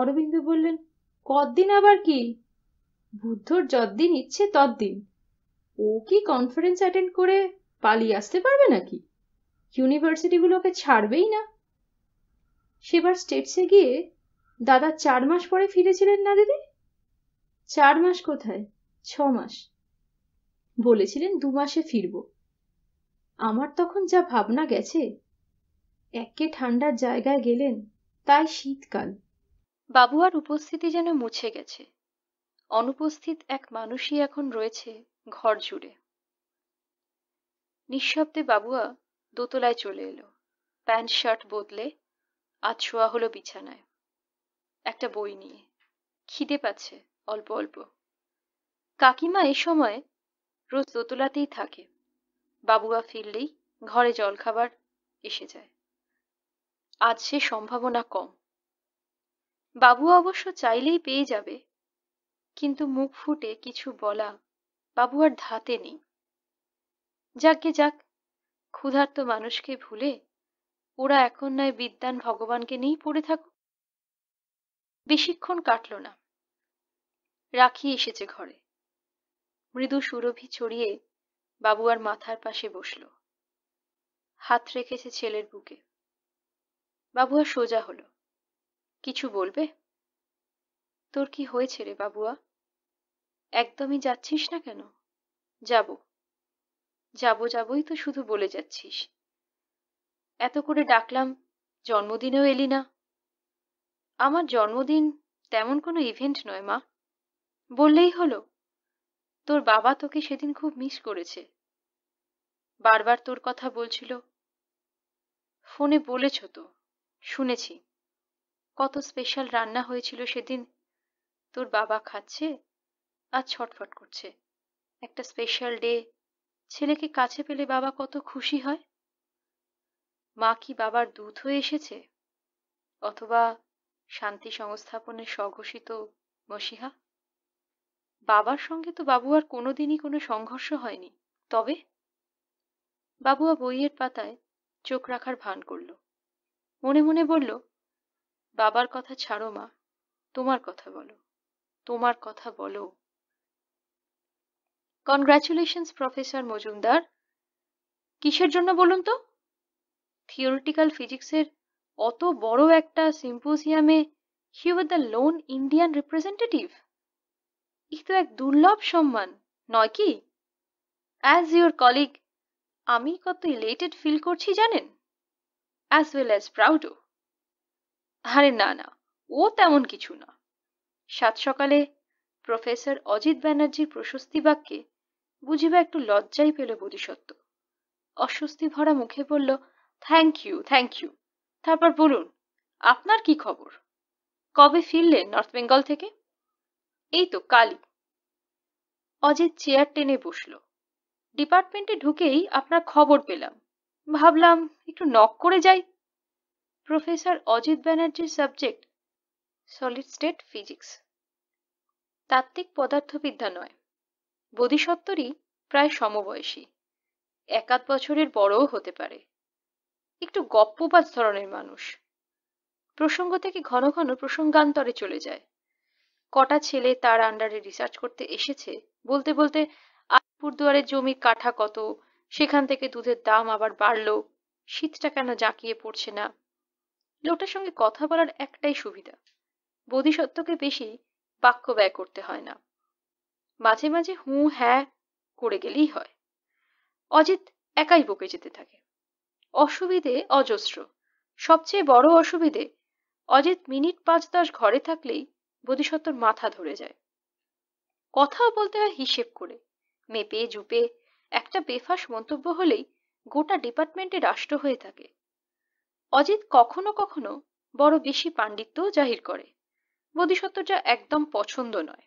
Speaker 1: অরবিন্দ বললেন কদিন আবার কি বুদ্ধর যদ্দিন ইচ্ছে তদ্দিন ও কি কনফারেন্স অ্যাটেন্ড করে পালিয়ে আসতে পারবে নাকি ইউনিভার্সিটিগুলোকে ছাড়বেই না সেবার স্টেটসে গিয়ে দাদা চার মাস পরে ফিরেছিলেন না দিদি চার মাস কোথায় ছ মাস বলেছিলেন দু মাসে ফিরব আমার তখন যা ভাবনা গেছে একে ঠান্ডার জায়গায় গেলেন তাই শীতকাল বাবুয়ার উপস্থিতি যেন মুছে গেছে অনুপস্থিত এক মানুষই এখন রয়েছে ঘর জুড়ে নিঃশব্দে বাবুয়া দোতলায় চলে এলো প্যান্ট শার্ট বদলে আছোয়া হলো বিছানায় একটা বই নিয়ে খিদে পাচ্ছে অল্প অল্প কাকিমা এ সময় রোজ দোতলাতেই থাকে বাবুয়া ফিরলেই ঘরে জলখাবার এসে যায় আজ সে সম্ভাবনা কম বাবু অবশ্য চাইলেই পেয়ে যাবে কিন্তু মুখ ফুটে কিছু বলা বাবু আর ধাতে নেই যাকে যাক ক্ষুধার্ত মানুষকে ভুলে ওরা এখন নয় বিদ্যান ভগবানকে নিয়েই পড়ে থাকুক বেশিক্ষণ কাটল না রাখি এসেছে ঘরে মৃদু সুরভি ছড়িয়ে বাবু আর মাথার পাশে বসল হাত রেখেছে ছেলের বুকে বাবুয়া সোজা হলো কিছু বলবে তোর কি হয়েছে রে বাবুয়া একদমই যাচ্ছিস না কেন যাব যাব যাবই তো শুধু বলে যাচ্ছিস এত করে ডাকলাম জন্মদিনেও এলি না আমার জন্মদিন তেমন কোনো ইভেন্ট নয় মা বললেই হলো তোর বাবা তোকে সেদিন খুব মিস করেছে বারবার তোর কথা বলছিল ফোনে বলেছ তো শুনেছি কত স্পেশাল রান্না হয়েছিল সেদিন তোর বাবা খাচ্ছে আর ছটফট করছে একটা স্পেশাল ডে ছেলেকে কাছে পেলে বাবা কত খুশি হয় মা কি বাবার দুধ হয়ে এসেছে অথবা শান্তি সংস্থাপনের স্বঘোষিত মসিহা বাবার সঙ্গে তো বাবু আর কোনোদিনই কোনো সংঘর্ষ হয়নি তবে বাবুয়া বইয়ের পাতায় চোখ রাখার ভান করল মনে মনে বলল বাবার কথা ছাড়ো মা তোমার কথা বলো তোমার কথা বলো কনগ্রাচুলেশন প্রফেসর মজুমদার কিসের জন্য বলুন তো থিওরিটিক্যাল ফিজিক্সের অত বড় একটা সিম্পোজিয়ামে he were the lone Indian representative ই তো এক দুর্লভ সম্মান নয় কি অ্যাজ ইউর কলিগ আমি কত ইলেটেড ফিল করছি জানেন অ্যাজ ওয়েল অ্যাজ প্রাউডও আরে না না ও তেমন কিছু না সাত সকালে প্রফেসর অজিত ব্যানার্জির প্রশস্তি বাক্যে বুঝিবা একটু লজ্জাই পেল বোধিসত্ত্ব অস্বস্তি ভরা মুখে বলল থ্যাংক ইউ থ্যাংক ইউ তারপর বলুন আপনার কি খবর কবে ফিরলেন নর্থ বেঙ্গল থেকে এই তো কালই অজিত চেয়ার টেনে বসল ডিপার্টমেন্টে ঢুকেই আপনার খবর পেলাম ভাবলাম একটু নক করে যাই প্রফেসর অজিত ব্যানার্জির সাবজেক্ট সলিড স্টেট ফিজিক্স তাত্ত্বিক পদার্থবিদ্যা নয় বোধিসত্ত্বরই প্রায় সমবয়সী এক আধ বছরের বড়ও হতে পারে একটু গপ্পবাজ ধরনের মানুষ প্রসঙ্গ থেকে ঘন ঘন প্রসঙ্গান্তরে চলে যায় কটা ছেলে তার আন্ডারে রিসার্চ করতে এসেছে বলতে বলতে আলিপুরদুয়ারের জমি কাঠা কত সেখান থেকে দুধের দাম আবার বাড়লো শীতটা কেন জাঁকিয়ে পড়ছে না লোকটার সঙ্গে কথা বলার একটাই সুবিধা বোধিসত্ত্বকে বেশি বাক্য ব্যয় করতে হয় না মাঝে মাঝে হু হ্যাঁ করে গেলেই হয় অজিত একাই বকে যেতে থাকে অসুবিধে অজস্র সবচেয়ে বড় অসুবিধে অজিত মিনিট পাঁচ দশ ঘরে থাকলেই বোধিসত্ত্বর মাথা ধরে যায় কথাও বলতে হয় হিসেব করে মেপে জুপে একটা বেফাস মন্তব্য হলেই গোটা ডিপার্টমেন্টে রাষ্ট্র হয়ে থাকে অজিত কখনো কখনো বড় বেশি পাণ্ডিত্য জাহির করে বোধিসত্ত্বটা একদম পছন্দ নয়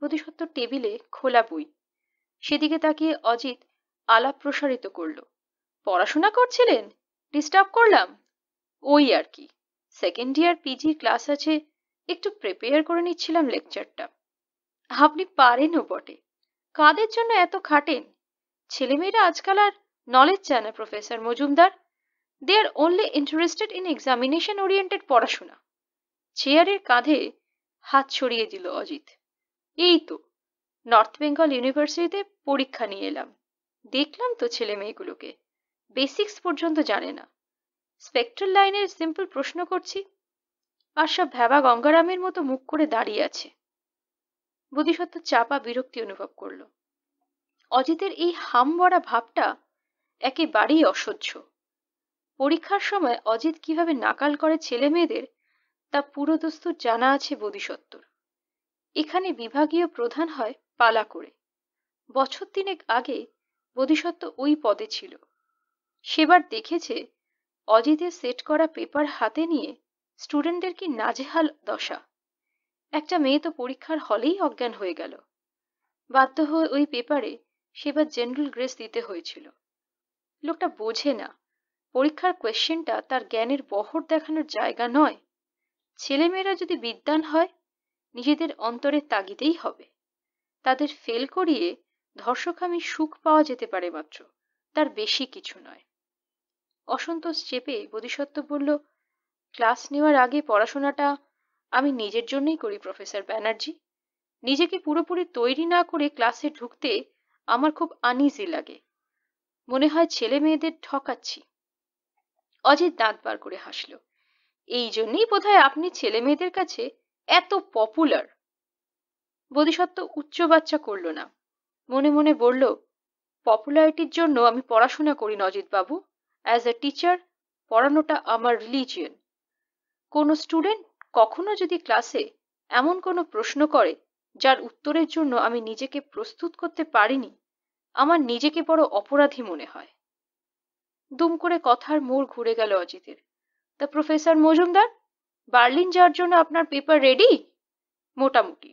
Speaker 1: বোধিসত্ত্ব টেবিলে খোলা বই সেদিকে তাকিয়ে অজিত আলাপ প্রসারিত করল পড়াশোনা করছিলেন ডিস্টার্ব করলাম ওই আর কি সেকেন্ড ইয়ার পিজি ক্লাস আছে একটু প্রিপেয়ার করে নিচ্ছিলাম লেকচারটা আপনি পারেনও বটে কাদের জন্য এত খাটেন ছেলেমেয়েরা আজকাল আর নলেজ চায় না professor Majumdar they are only interested in examination oriented পড়াশোনা চেয়ারের কাঁধে হাত ছড়িয়ে দিল অজিত এই তো নর্থ বেঙ্গল ইউনিভার্সিটিতে পরীক্ষা নিয়ে এলাম দেখলাম তো ছেলে মেয়েগুলোকে বেসিক্স পর্যন্ত জানে না স্পেক্ট্রাল লাইনের সিম্পল প্রশ্ন করছি আর সব ভ্যাবা গঙ্গারামের মতো মুখ করে দাঁড়িয়ে আছে বোধিসত্ত্ব চাপা বিরক্তি অনুভব করলো অজিতের এই হামবড়া ভাবটা একেবারেই অসহ্য পরীক্ষার সময় অজিত কিভাবে নাকাল করে ছেলে মেয়েদের তা পুরোদস্তুর জানা আছে বোধিসত্ত্বর এখানে বিভাগীয় প্রধান হয় পালা করে বছর তিনেক আগে বোধিসত্ত্ব ওই পদে ছিল সেবার দেখেছে অজিতের সেট করা পেপার হাতে নিয়ে স্টুডেন্টদের কি নাজেহাল দশা একটা মেয়ে তো পরীক্ষার হলেই অজ্ঞান হয়ে গেল বাধ্য হয়ে ওই পেপারে সেবার জেনারেল গ্রেস দিতে হয়েছিল লোকটা বোঝে না পরীক্ষার কোয়েশ্চেনটা তার জ্ঞানের বহর দেখানোর জায়গা নয় ছেলেমেয়েরা যদি বিদ্যান হয় নিজেদের অন্তরে তাগিদেই হবে তাদের ফেল করিয়ে ধর্ষকামী সুখ পাওয়া যেতে পারে মাত্র তার বেশি কিছু নয় অসন্তোষ চেপে বোধিসত্ত্ব বলল ক্লাস নেওয়ার আগে পড়াশোনাটা আমি নিজের জন্যই করি প্রফেসর ব্যানার্জি নিজেকে পুরোপুরি তৈরি না করে ক্লাসে ঢুকতে আমার খুব আনইজি লাগে মনে হয় ছেলে মেয়েদের ঠকাচ্ছি অজিত দাঁত বার করে হাসল এই জন্যই বোধ আপনি ছেলে মেয়েদের কাছে এত পপুলার বোধিসত্ত্ব উচ্চ বাচ্চা করল না মনে মনে বলল পপুলারিটির জন্য আমি পড়াশোনা করি বাবু অ্যাজ এ টিচার পড়ানোটা আমার রিলিজিয়ন কোনো স্টুডেন্ট কখনো যদি ক্লাসে এমন কোনো প্রশ্ন করে যার উত্তরের জন্য আমি নিজেকে প্রস্তুত করতে পারিনি আমার নিজেকে বড় অপরাধী মনে হয় দুম করে কথার মোড় ঘুরে গেল অজিতের তা প্রফেসর মজুমদার বার্লিন যাওয়ার জন্য আপনার পেপার রেডি মোটামুটি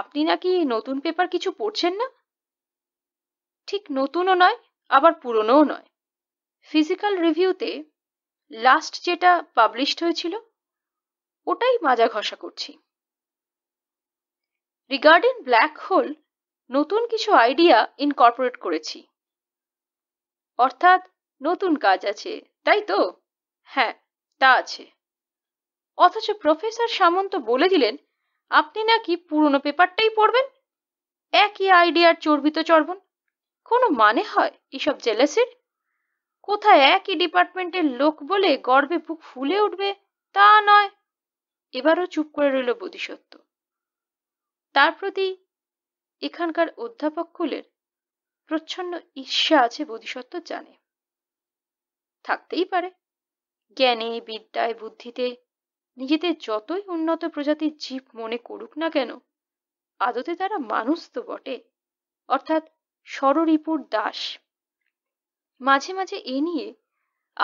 Speaker 1: আপনি নাকি নতুন পেপার কিছু পড়ছেন না ঠিক নতুনও নয় আবার পুরনোও নয় ফিজিক্যাল রিভিউতে লাস্ট যেটা পাবলিশড হয়েছিল ওটাই মাজা ঘষা করছি রিগার্ডিং ব্ল্যাক হোল নতুন কিছু আইডিয়া ইনকর্পোরেট করেছি অর্থাৎ নতুন কাজ আছে তাই তো হ্যাঁ তা আছে অথচ প্রফেসর সামন্ত বলে দিলেন আপনি নাকি পুরনো পেপারটাই পড়বেন একই আইডিয়ার চর্বিত চর্বণ কোনো মানে হয় এসব জেলেসির কোথায় একই ডিপার্টমেন্টের লোক বলে গর্বে বুক ফুলে উঠবে তা নয় এবারও চুপ করে রইল বোধিসত্ত্ব তার প্রতি এখানকার অধ্যাপক কুলের প্রচ্ছন্ন ঈর্ষা আছে বোধিসত্ত্ব জানে থাকতেই পারে জ্ঞানে বিদ্যায় বুদ্ধিতে নিজেদের যতই উন্নত প্রজাতির জীব মনে করুক না কেন আদতে তারা মানুষ তো বটে অর্থাৎ সররিপুর দাস মাঝে মাঝে এ নিয়ে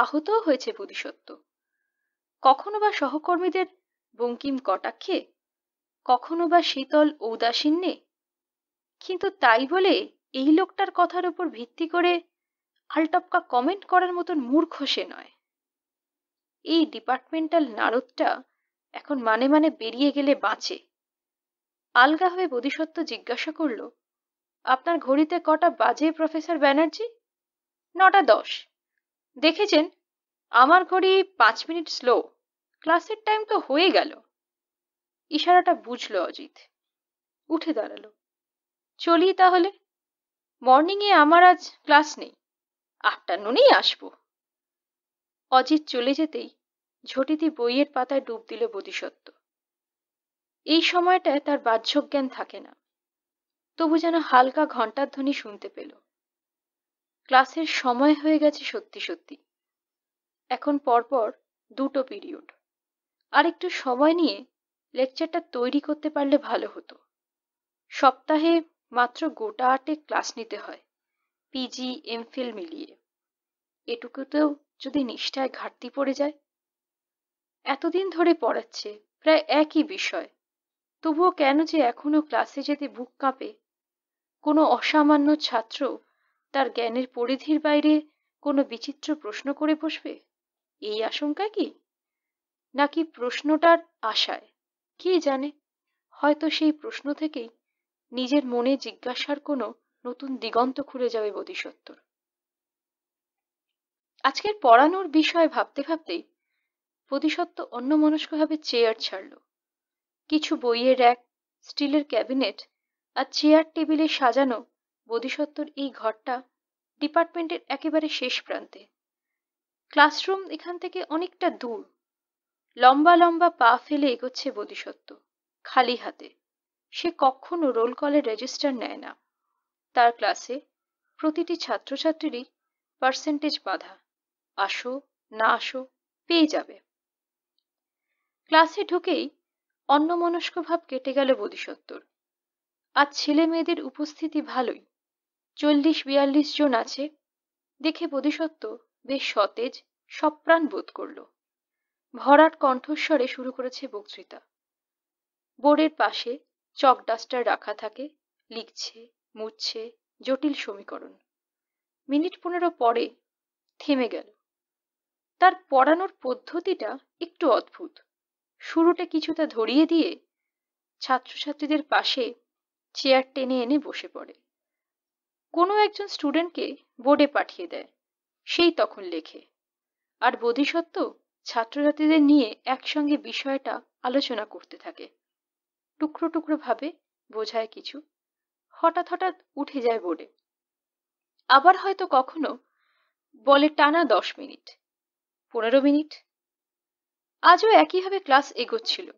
Speaker 1: আহতও হয়েছে বোধিসত্ত্ব কখনো বা সহকর্মীদের বঙ্কিম কটাক্ষে কখনো বা শীতল উদাসীন্যে কিন্তু তাই বলে এই লোকটার কথার উপর ভিত্তি করে আলটপকা কমেন্ট করার মতন মূর্খ সে নয় এই ডিপার্টমেন্টাল নারদটা এখন মানে মানে বেরিয়ে গেলে বাঁচে আলগা হয়ে বোধিসত্ত্ব জিজ্ঞাসা করল আপনার ঘড়িতে কটা বাজে প্রফেসর ব্যানার্জি নটা দশ দেখেছেন আমার ঘড়ি পাঁচ মিনিট স্লো ক্লাসের টাইম তো হয়ে গেল ইশারাটা বুঝল অজিত উঠে দাঁড়ালো চলি তাহলে মর্নিং এ আমার আজ ক্লাস নেই আফটারনুনেই আসবো অজিত চলে যেতেই ঝটিতে বইয়ের পাতায় ডুব দিল বোধিসত্ত্ব এই সময়টায় তার বাহ্য জ্ঞান থাকে না তবু যেন হালকা ঘন্টার ধ্বনি শুনতে পেল ক্লাসের সময় হয়ে গেছে সত্যি সত্যি এখন পরপর দুটো পিরিয়ড আর একটু সময় নিয়ে লেকচারটা তৈরি করতে পারলে ভালো হতো সপ্তাহে মাত্র গোটা আটে ক্লাস নিতে হয় পিজি এমফিল মিলিয়ে এটুকুতেও যদি নিষ্ঠায় ঘাটতি পড়ে যায় এতদিন ধরে পড়াচ্ছে প্রায় একই বিষয় তবুও কেন যে এখনো ক্লাসে যেতে বুক কাঁপে কোনো অসামান্য ছাত্র তার জ্ঞানের পরিধির বাইরে কোনো বিচিত্র প্রশ্ন করে বসবে এই আশঙ্কা কি নাকি প্রশ্নটার আশায় কে জানে হয়তো সেই প্রশ্ন থেকেই নিজের মনে জিজ্ঞাসার কোনো নতুন দিগন্ত খুলে যাবে বোধিসত্ত্বর আজকের পড়ানোর বিষয় ভাবতে ভাবতেই বোধিসত্ত্ব অন্যমনস্কভাবে চেয়ার ছাড়ল কিছু বইয়ের র্যাক স্টিলের ক্যাবিনেট আর চেয়ার টেবিলে সাজানো বোধিসত্ত্বর এই ঘরটা ডিপার্টমেন্টের একেবারে শেষ প্রান্তে ক্লাসরুম এখান থেকে অনেকটা দূর লম্বা লম্বা পা ফেলে এগোচ্ছে বোধিসত্ত্ব খালি হাতে সে কখনো রোল কলের রেজিস্টার নেয় না তার ক্লাসে প্রতিটি ছাত্রছাত্রীরই পার্সেন্টেজ বাধা আসো না আসো পেয়ে যাবে ক্লাসে ঢুকেই অন্যমনস্ক ভাব কেটে গেল বোধিসত্ত্বর আর ছেলে মেয়েদের উপস্থিতি ভালোই চল্লিশ বিয়াল্লিশ জন আছে দেখে বোধিসত্ত্ব বেশ সতেজ সপ্রাণ বোধ করলো ভরাট কণ্ঠস্বরে শুরু করেছে বক্তৃতা বোর্ডের পাশে চক ডাস্টার রাখা থাকে লিখছে মুছছে জটিল সমীকরণ মিনিট পনেরো পরে থেমে গেল তার পড়ানোর পদ্ধতিটা একটু অদ্ভুত শুরুটা কিছুটা ধরিয়ে দিয়ে ছাত্রছাত্রীদের পাশে চেয়ার টেনে এনে বসে পড়ে কোনো একজন স্টুডেন্টকে বোর্ডে পাঠিয়ে দেয় সেই তখন লেখে আর বোধিসত্ত্ব ছাত্রছাত্রীদের নিয়ে একসঙ্গে বিষয়টা আলোচনা করতে থাকে টুকরো টুকরো ভাবে বোঝায় কিছু হঠাৎ হঠাৎ উঠে যায় বোর্ডে আবার হয়তো কখনো বলে টানা দশ মিনিট পনেরো মিনিট আজও একইভাবে ক্লাস এগোচ্ছিল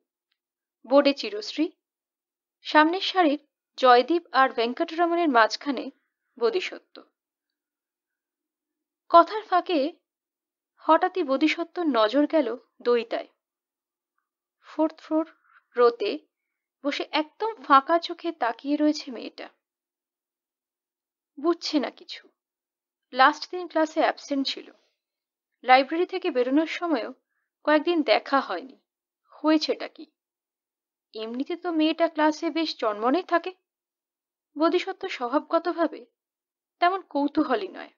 Speaker 1: বোর্ডে চিরশ্রী সামনের সারির জয়দীপ আর ভেঙ্কটরমণের মাঝখানে বোধিসত্ত্ব কথার ফাঁকে হঠাৎই বোধিসত্ত্বর নজর গেল দইতায় ফোর্থ ফ্লোর রোতে বসে একদম ফাঁকা চোখে তাকিয়ে রয়েছে মেয়েটা বুঝছে না কিছু লাস্ট দিন ক্লাসে অ্যাবসেন্ট ছিল লাইব্রেরি থেকে বেরোনোর সময়ও কয়েকদিন দেখা হয়নি হয়েছেটা কি এমনিতে তো মেয়েটা ক্লাসে বেশ চনমনে থাকে বোধিসত্ত্ব স্বভাবগতভাবে তেমন কৌতূহলই নয়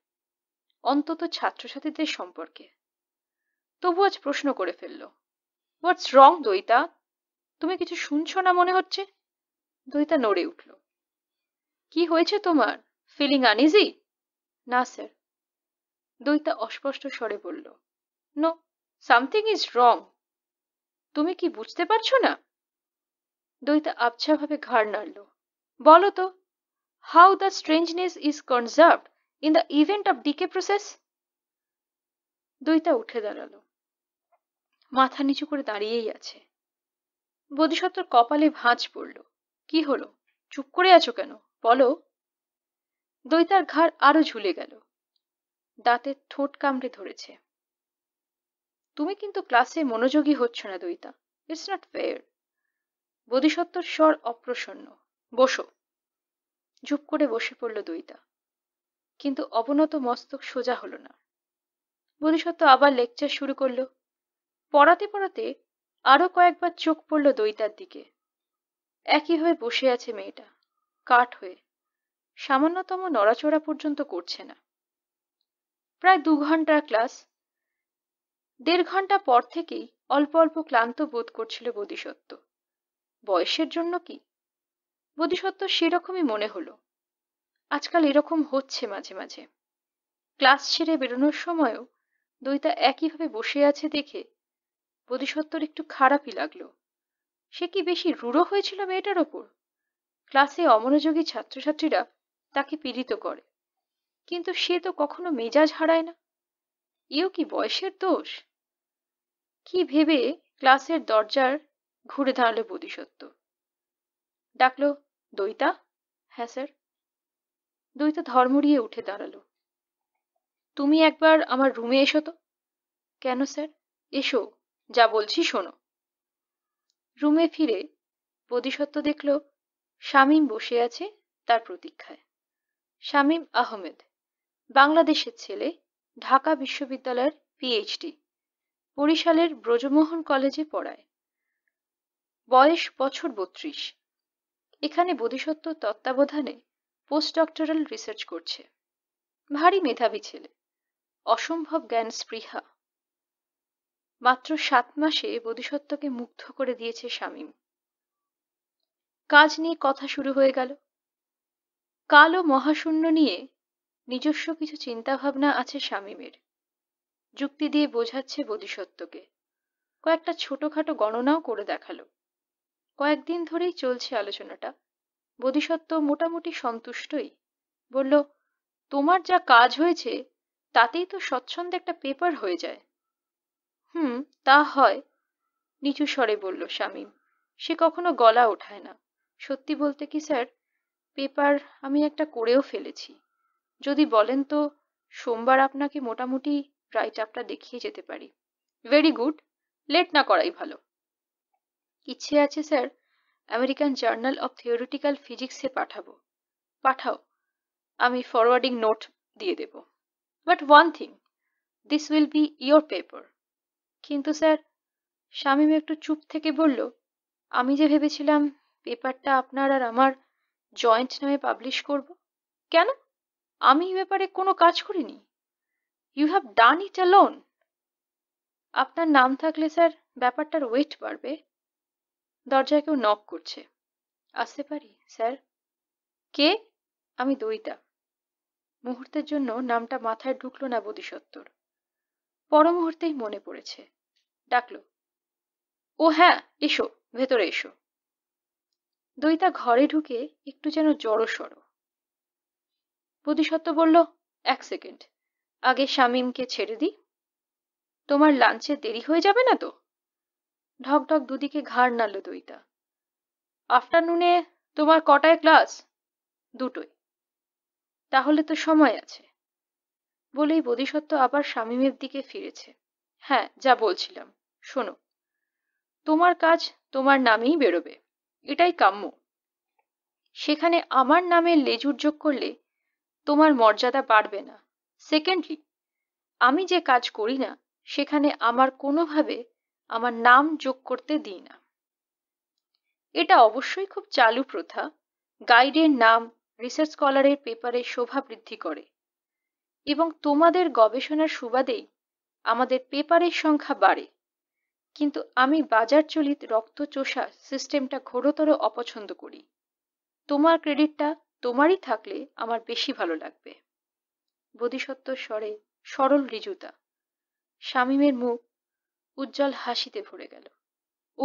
Speaker 1: অন্তত ছাত্রছাত্রীদের সম্পর্কে তবু আজ প্রশ্ন করে ফেলল হোয়াটস রং দইতা তুমি কিছু শুনছো না মনে হচ্ছে দইতা নড়ে উঠল কি হয়েছে তোমার ফিলিং আনইজি না স্যার দইতা অস্পষ্ট স্বরে বলল নো সামথিং ইজ রং তুমি কি বুঝতে পারছো না দইতা আবছাভাবে ঘাড় নাড়ল বলো তো how the strangeness is conserved in the event of decay process Doita উঠে দাঁড়ালো মাথা নিচু করে দাঁড়িয়েই আছে বোধিসত্ত্বর কপালে ভাঁজ পড়ল কি হলো চুপ করে আছো কেন বলো দৈতার ঘাড় আরো ঝুলে গেল দাঁতের ঠোঁট কামড়ে ধরেছে তুমি কিন্তু ক্লাসে মনোযোগী হচ্ছ না দৈতা ইটস নট ফেয়ার বোধিসত্ত্বর স্বর অপ্রসন্ন বসো ঝুপ করে বসে পড়ল দৈতা কিন্তু অবনত মস্তক সোজা হলো না বোধিসত্ত্ব আবার লেকচার শুরু করলো পড়াতে পড়াতে আরো কয়েকবার চোখ পড়ল দইতার দিকে একই হয়ে বসে আছে মেয়েটা কাঠ হয়ে সামান্যতম নড়াচড়া পর্যন্ত করছে না প্রায় দু ঘন্টার ক্লাস দেড় ঘন্টা পর থেকেই অল্প অল্প ক্লান্ত বোধ করছিল বোধিসত্ত্ব বয়সের জন্য কি বোধিসত্ত্ব সেরকমই মনে হলো আজকাল এরকম হচ্ছে মাঝে মাঝে ক্লাস ছেড়ে বেরোনোর সময়ও দইতা একইভাবে বসে আছে দেখে বোধিসত্তর একটু খারাপই লাগলো সে কি বেশি রূঢ় হয়েছিল মেয়েটার ওপর ক্লাসে অমনোযোগী ছাত্রছাত্রীরা তাকে পীড়িত করে কিন্তু সে তো কখনো মেজাজ হারায় না এও কি বয়সের দোষ কি ভেবে ক্লাসের দরজার ঘুরে দাঁড়ালো বোধিসত্ত্ব ডাকলো দইতা হ্যাঁ স্যার দৈতা ধর্মড়িয়ে উঠে দাঁড়ালো তুমি একবার আমার রুমে এসো তো কেন স্যার এসো যা বলছি শোনো রুমে ফিরে বোধিসত্ত্ব দেখল শামীম বসে আছে তার প্রতীক্ষায় শামীম আহমেদ বাংলাদেশের ছেলে ঢাকা বিশ্ববিদ্যালয়ের পিএইচডি বরিশালের ব্রজমোহন কলেজে পড়ায় বয়স বছর বত্রিশ এখানে বোধিসত্ত্ব তত্ত্বাবধানে পোস্ট ডক্টরাল রিসার্চ করছে ভারী মেধাবী ছেলে অসম্ভব জ্ঞান স্পৃহা মাত্র সাত মাসে বোধিসত্ত্বকে মুগ্ধ করে দিয়েছে শামীম কাজ নিয়ে কথা শুরু হয়ে গেল কালো মহাশূন্য নিয়ে নিজস্ব কিছু চিন্তাভাবনা আছে শামীমের যুক্তি দিয়ে বোঝাচ্ছে বোধিসত্ত্বকে কয়েকটা ছোটখাটো গণনাও করে দেখালো কয়েকদিন ধরেই চলছে আলোচনাটা বোধিসত্ত্ব মোটামুটি সন্তুষ্টই বলল তোমার যা কাজ হয়েছে তাতেই তো স্বচ্ছন্দে একটা পেপার হয়ে যায় হুম তা হয় নিচু স্বরে বলল শামীম সে কখনো গলা ওঠায় না সত্যি বলতে কি স্যার পেপার আমি একটা করেও ফেলেছি যদি বলেন তো সোমবার আপনাকে মোটামুটি রাইট আপটা দেখিয়ে যেতে পারি ভেরি গুড লেট না করাই ভালো ইচ্ছে আছে sir American journal of theoretical ফিজিক্সে পাঠাবো পাঠাও আমি ফরওয়ার্ডিং নোট দিয়ে দেব but one thing this will be your paper কিন্তু স্যার শামীম একটু চুপ থেকে বলল আমি যে ভেবেছিলাম পেপারটা আপনার আর আমার জয়েন্ট নামে পাবলিশ করব কেন আমি এই ব্যাপারে কোনো কাজ করিনি you have done it alone আপনার নাম থাকলে স্যার ব্যাপারটার ওয়েট বাড়বে দরজায় কেউ নক করছে আসতে পারি স্যার কে আমি দইতা মুহূর্তের জন্য নামটা মাথায় ঢুকলো না বোধিসত্তর পর মুহূর্তেই মনে পড়েছে ডাকল ও হ্যাঁ এসো ভেতরে এসো দইতা ঘরে ঢুকে একটু যেন জড়সড় বোধিসত্ত্ব বলল এক সেকেন্ড আগে শামিমকে ছেড়ে দিই তোমার লাঞ্চে দেরি হয়ে যাবে না তো ঢকঢক দুদিকে ঘাড় নাড়ল দুইটা আফটারনুনে তোমার কটায় ক্লাস দুটোই তাহলে তো সময় আছে বলেই বোধিসত্ত্ব আবার স্বামীমের দিকে ফিরেছে হ্যাঁ যা বলছিলাম শোনো তোমার কাজ তোমার নামেই বেরোবে এটাই কাম্য সেখানে আমার নামে লেজুর যোগ করলে তোমার মর্যাদা বাড়বে না সেকেন্ডলি আমি যে কাজ করি না সেখানে আমার কোনোভাবে আমার নাম যোগ করতে দিই না এটা অবশ্যই খুব চালু প্রথা গাইডের নাম রিসার্চ স্কলারের পেপারে শোভা বৃদ্ধি করে এবং তোমাদের গবেষণার সুবাদেই আমাদের পেপারের সংখ্যা বাড়ে কিন্তু আমি বাজার চলিত রক্তচোষা সিস্টেমটা ঘোরতর অপছন্দ করি তোমার ক্রেডিটটা তোমারই থাকলে আমার বেশি ভালো লাগবে বোধিসত্ত্ব স্বরে সরল রিজুতা শামীমের মুখ উজ্জ্বল হাসিতে ভরে গেল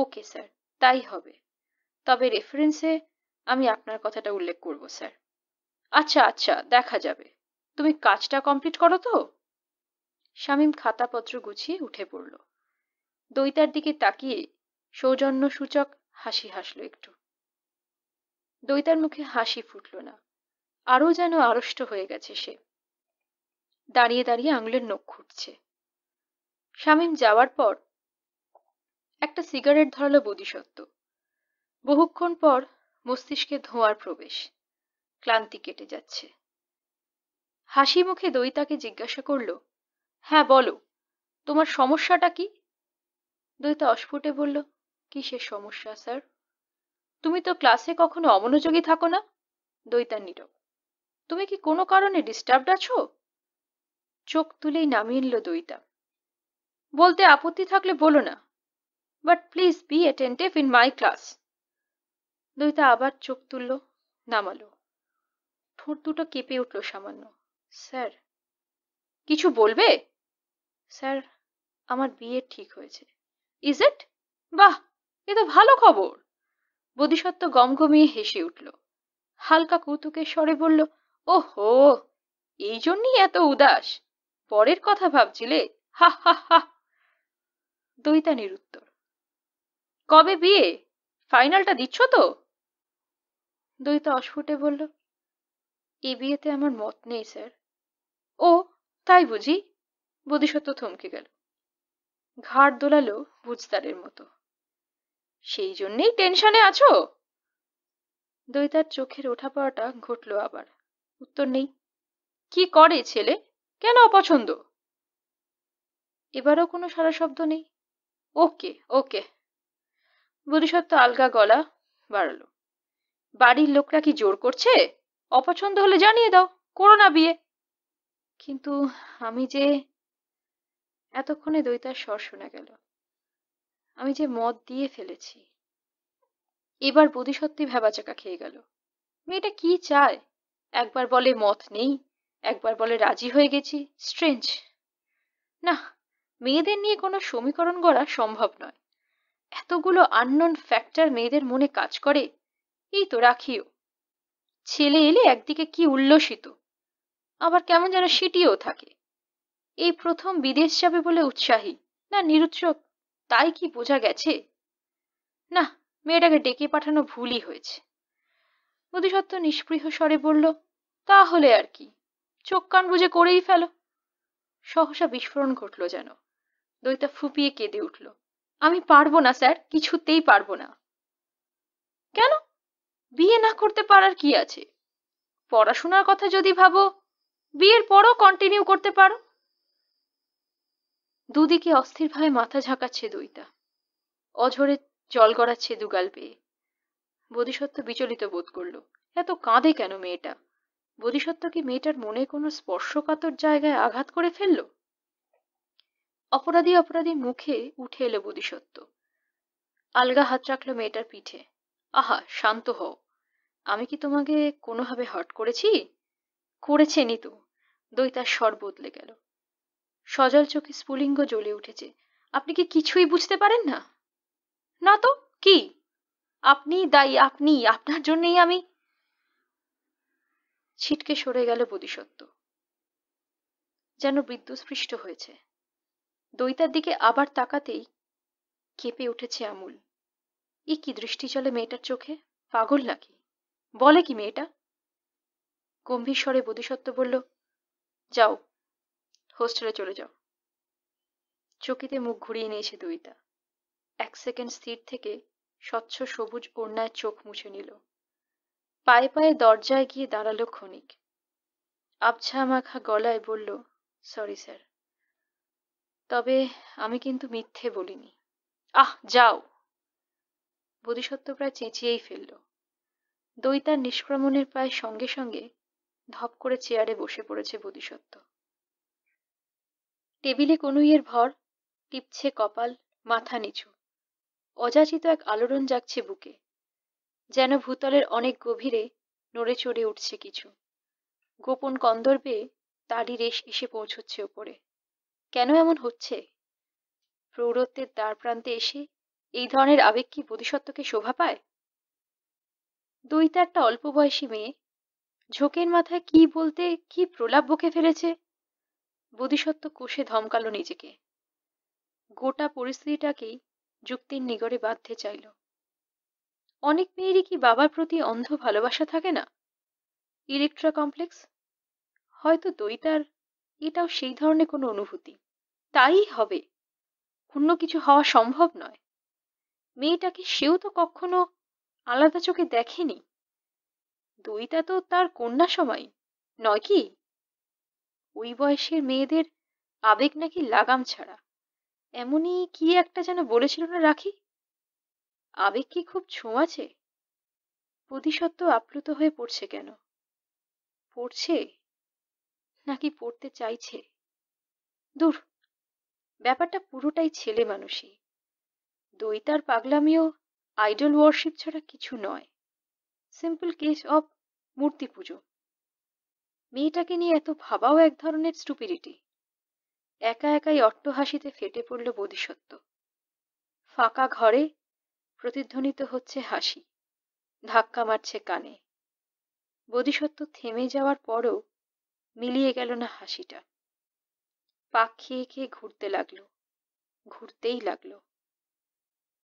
Speaker 1: ওকে স্যার তাই হবে তবে রেফারেন্সে আমি আপনার কথাটা উল্লেখ করব স্যার আচ্ছা আচ্ছা দেখা যাবে তুমি কাজটা কমপ্লিট করো তো শামীম খাতাপত্র গুছিয়ে উঠে পড়ল দৈতার দিকে তাকিয়ে সৌজন্য সূচক হাসি হাসলো একটু দৈতার মুখে হাসি ফুটল না আরও যেন আড়ষ্ট হয়ে গেছে সে দাঁড়িয়ে দাঁড়িয়ে আঙুলের নখ খুঁটছে শামীম যাওয়ার পর একটা সিগারেট ধরালো বোধিসত্ত্ব বহুক্ষণ পর মস্তিষ্কে ধোঁয়ার প্রবেশ ক্লান্তি কেটে যাচ্ছে হাসি মুখে দৈতাকে জিজ্ঞাসা করল হ্যাঁ বলো তোমার সমস্যাটা কি দৈতা অস্ফুটে বলল সে সমস্যা স্যার তুমি তো ক্লাসে কখনো অমনোযোগী থাকো না দৈতা নীরব তুমি কি কোনো কারণে ডিস্টার্বড আছো চোখ তুলেই নামিয়ে নিল দৈতা বলতে আপত্তি থাকলে বলো না but please be attentive in my class Doita আবার চোখ তুলল নামালো ঠোঁট দুটো কেঁপে উঠল সামান্য স্যার কিছু বলবে স্যার আমার বিয়ে ঠিক হয়েছে ইজ ইট বাহ এ তো ভালো খবর বোধিসত্ত্ব গম গমগমিয়ে হেসে উঠল হালকা কৌতুকে স্বরে বলল ও হো এই জন্যই এত উদাস পরের কথা ভাবছিলে হা হা হা দৈতা নিরুত্তর কবে বিয়ে ফাইনালটা দিচ্ছ তো দৈতা অস্ফুটে বলল এ বিয়েতে আমার মত নেই স্যার ও তাই বুঝি বোধিসত্ত্ব থমকে গেল ঘাড় দোলালো বুঝদারের মতো সেই জন্যেই টেনশনে আছো দৈতার চোখের ওঠা পড়াটা ঘটল আবার উত্তর নেই কি করে ছেলে কেন অপছন্দ এবারও কোনো সারা শব্দ নেই ওকে ওকে বোধিসত্ত্ব আলগা গলা বাড়ালো বাড়ির লোকরা কি জোর করছে অপছন্দ হলে জানিয়ে দাও করো না বিয়ে কিন্তু আমি যে এতক্ষণে দৈতার স্বর শোনা গেল আমি যে মদ দিয়ে ফেলেছি এবার বোধিসত্ত্বে ভেবাচাকা খেয়ে গেল মেয়েটা কি চায় একবার বলে মত নেই একবার বলে রাজি হয়ে গেছি স্ট্রেঞ্জ না মেয়েদের নিয়ে কোনো সমীকরণ গড়া সম্ভব নয় এতগুলো আননোন ফ্যাক্টর মেয়েদের মনে কাজ করে এই তো রাখিও ছেলে এলে একদিকে কি উল্লসিত আবার কেমন যেন সিটিও থাকে এই প্রথম বিদেশ যাবে বলে উৎসাহী না নিরুৎসুক তাই কি বোঝা গেছে না মেয়েটাকে ডেকে পাঠানো ভুলই হয়েছে বোধিসত্ত্ব নিষ্পৃহ স্বরে বলল তাহলে আর কি চোখ কান বুঝে করেই ফেলো সহসা বিস্ফোরণ ঘটল যেন দইতা ফুপিয়ে কেঁদে উঠল আমি পারবো না স্যার কিছুতেই পারবো না কেন বিয়ে না করতে পারার কি আছে পড়াশোনার কথা যদি ভাবো বিয়ের পরও কন্টিনিউ করতে পারো দুদিকে অস্থিরভাবে মাথা ঝাঁকাচ্ছে দুইটা অঝরে জল গড়াচ্ছে দুগাল পেয়ে বোধিসত্ত্ব বিচলিত বোধ করলো এত কাঁদে কেন মেয়েটা বোধিসত্ত্ব কি মেয়েটার মনে কোনো স্পর্শকাতর জায়গায় আঘাত করে ফেললো অপরাধী অপরাধীর মুখে উঠে এলো বোধিসত্ত্ব আলগা হাত রাখলো মেয়েটার পিঠে আহা শান্ত হও আমি কি তোমাকে কোনোভাবে হট করেছি করেছে নিতু দৈতার স্বর বদলে গেল সজল চোখে স্ফুলিঙ্গ জ্বলে উঠেছে আপনি কি কিছুই বুঝতে পারেন না না তো কি আপনি দায়ী আপনি আপনার জন্যই আমি ছিটকে সরে গেল বোধিসত্ত্ব যেন বিদ্যুৎস্পৃষ্ট হয়েছে দৈতার দিকে আবার তাকাতেই কেঁপে উঠেছে আমুল এ কি দৃষ্টি চলে মেয়েটার চোখে পাগল নাকি বলে কি মেয়েটা গম্ভীর স্বরে বোধিসত্ত্ব বলল যাও হোস্টেলে চলে যাও চকিতে মুখ ঘুরিয়ে নিয়েছে দৈতা এক সেকেন্ড স্থির থেকে স্বচ্ছ সবুজ ওড়নায় চোখ মুছে নিল পায়ে পায়ে দরজায় গিয়ে দাঁড়ালো ক্ষণিক আবছা মাখা গলায় বলল সরি স্যার তবে আমি কিন্তু মিথ্যে বলিনি আহ যাও বোধিসত্ত্ব প্রায় চেঁচিয়েই ফেলল দৈতার নিষ্ক্রমণের প্রায় সঙ্গে সঙ্গে ধপ করে চেয়ারে বসে পড়েছে বোধিসত্ত্ব টেবিলে কনুইয়ের ভর টিপছে কপাল মাথা নিচু অযাচিত এক আলোড়ন যাচ্ছে বুকে যেন ভূতলের অনেক গভীরে নড়ে চড়ে উঠছে কিছু গোপন কন্দর্বে তারই রেশ এসে পৌঁছচ্ছে ওপরে কেন এমন হচ্ছে প্রৌঢ়ত্বের দ্বার প্রান্তে এসে এই ধরনের আবেগ কি বোধিসত্ত্বকে শোভা পায় দুই চারটা অল্প বয়সী মেয়ে ঝোঁকের মাথায় কি বলতে কি প্রলাপ বকে ফেলেছে বোধিসত্ত্ব কোষে ধমকালো নিজেকে গোটা পরিস্থিতিটাকেই যুক্তির নিগড়ে বাঁধতে চাইল অনেক মেয়েরই কি বাবার প্রতি অন্ধ ভালোবাসা থাকে না ইলেকট্রা কমপ্লেক্স হয়তো দইতার এটাও সেই ধরনের কোনো অনুভূতি তাই হবে অন্য কিছু হওয়া সম্ভব নয় মেয়েটাকে সেও তো কখনো আলাদা চোখে দেখেনি দুইটা তো তার কন্যা সময় নয় কি ওই বয়সের মেয়েদের আবেগ নাকি লাগাম ছাড়া এমনই কি একটা যেন বলেছিল না রাখি আবেগ কি খুব ছোঁয়াছে প্রতিশত্ব আপ্লুত হয়ে পড়ছে কেন পড়ছে নাকি পড়তে চাইছে দূর ব্যাপারটা পুরোটাই ছেলে মানুষই দৈতার পাগলামিও আইডল ওয়ার্শিপ ছাড়া কিছু নয় সিম্পল কেস অফ মূর্তি পুজো মেয়েটাকে নিয়ে এত ভাবাও এক ধরনের স্টুপিডিটি একা একাই অট্টহাসিতে ফেটে পড়ল বোধিসত্ত্ব ফাঁকা ঘরে প্রতিধ্বনিত হচ্ছে হাসি ধাক্কা মারছে কানে বোধিসত্ত্ব থেমে যাওয়ার পরও মিলিয়ে গেল না হাসিটা পাখি এঁকে ঘুরতে লাগলো ঘুরতেই লাগলো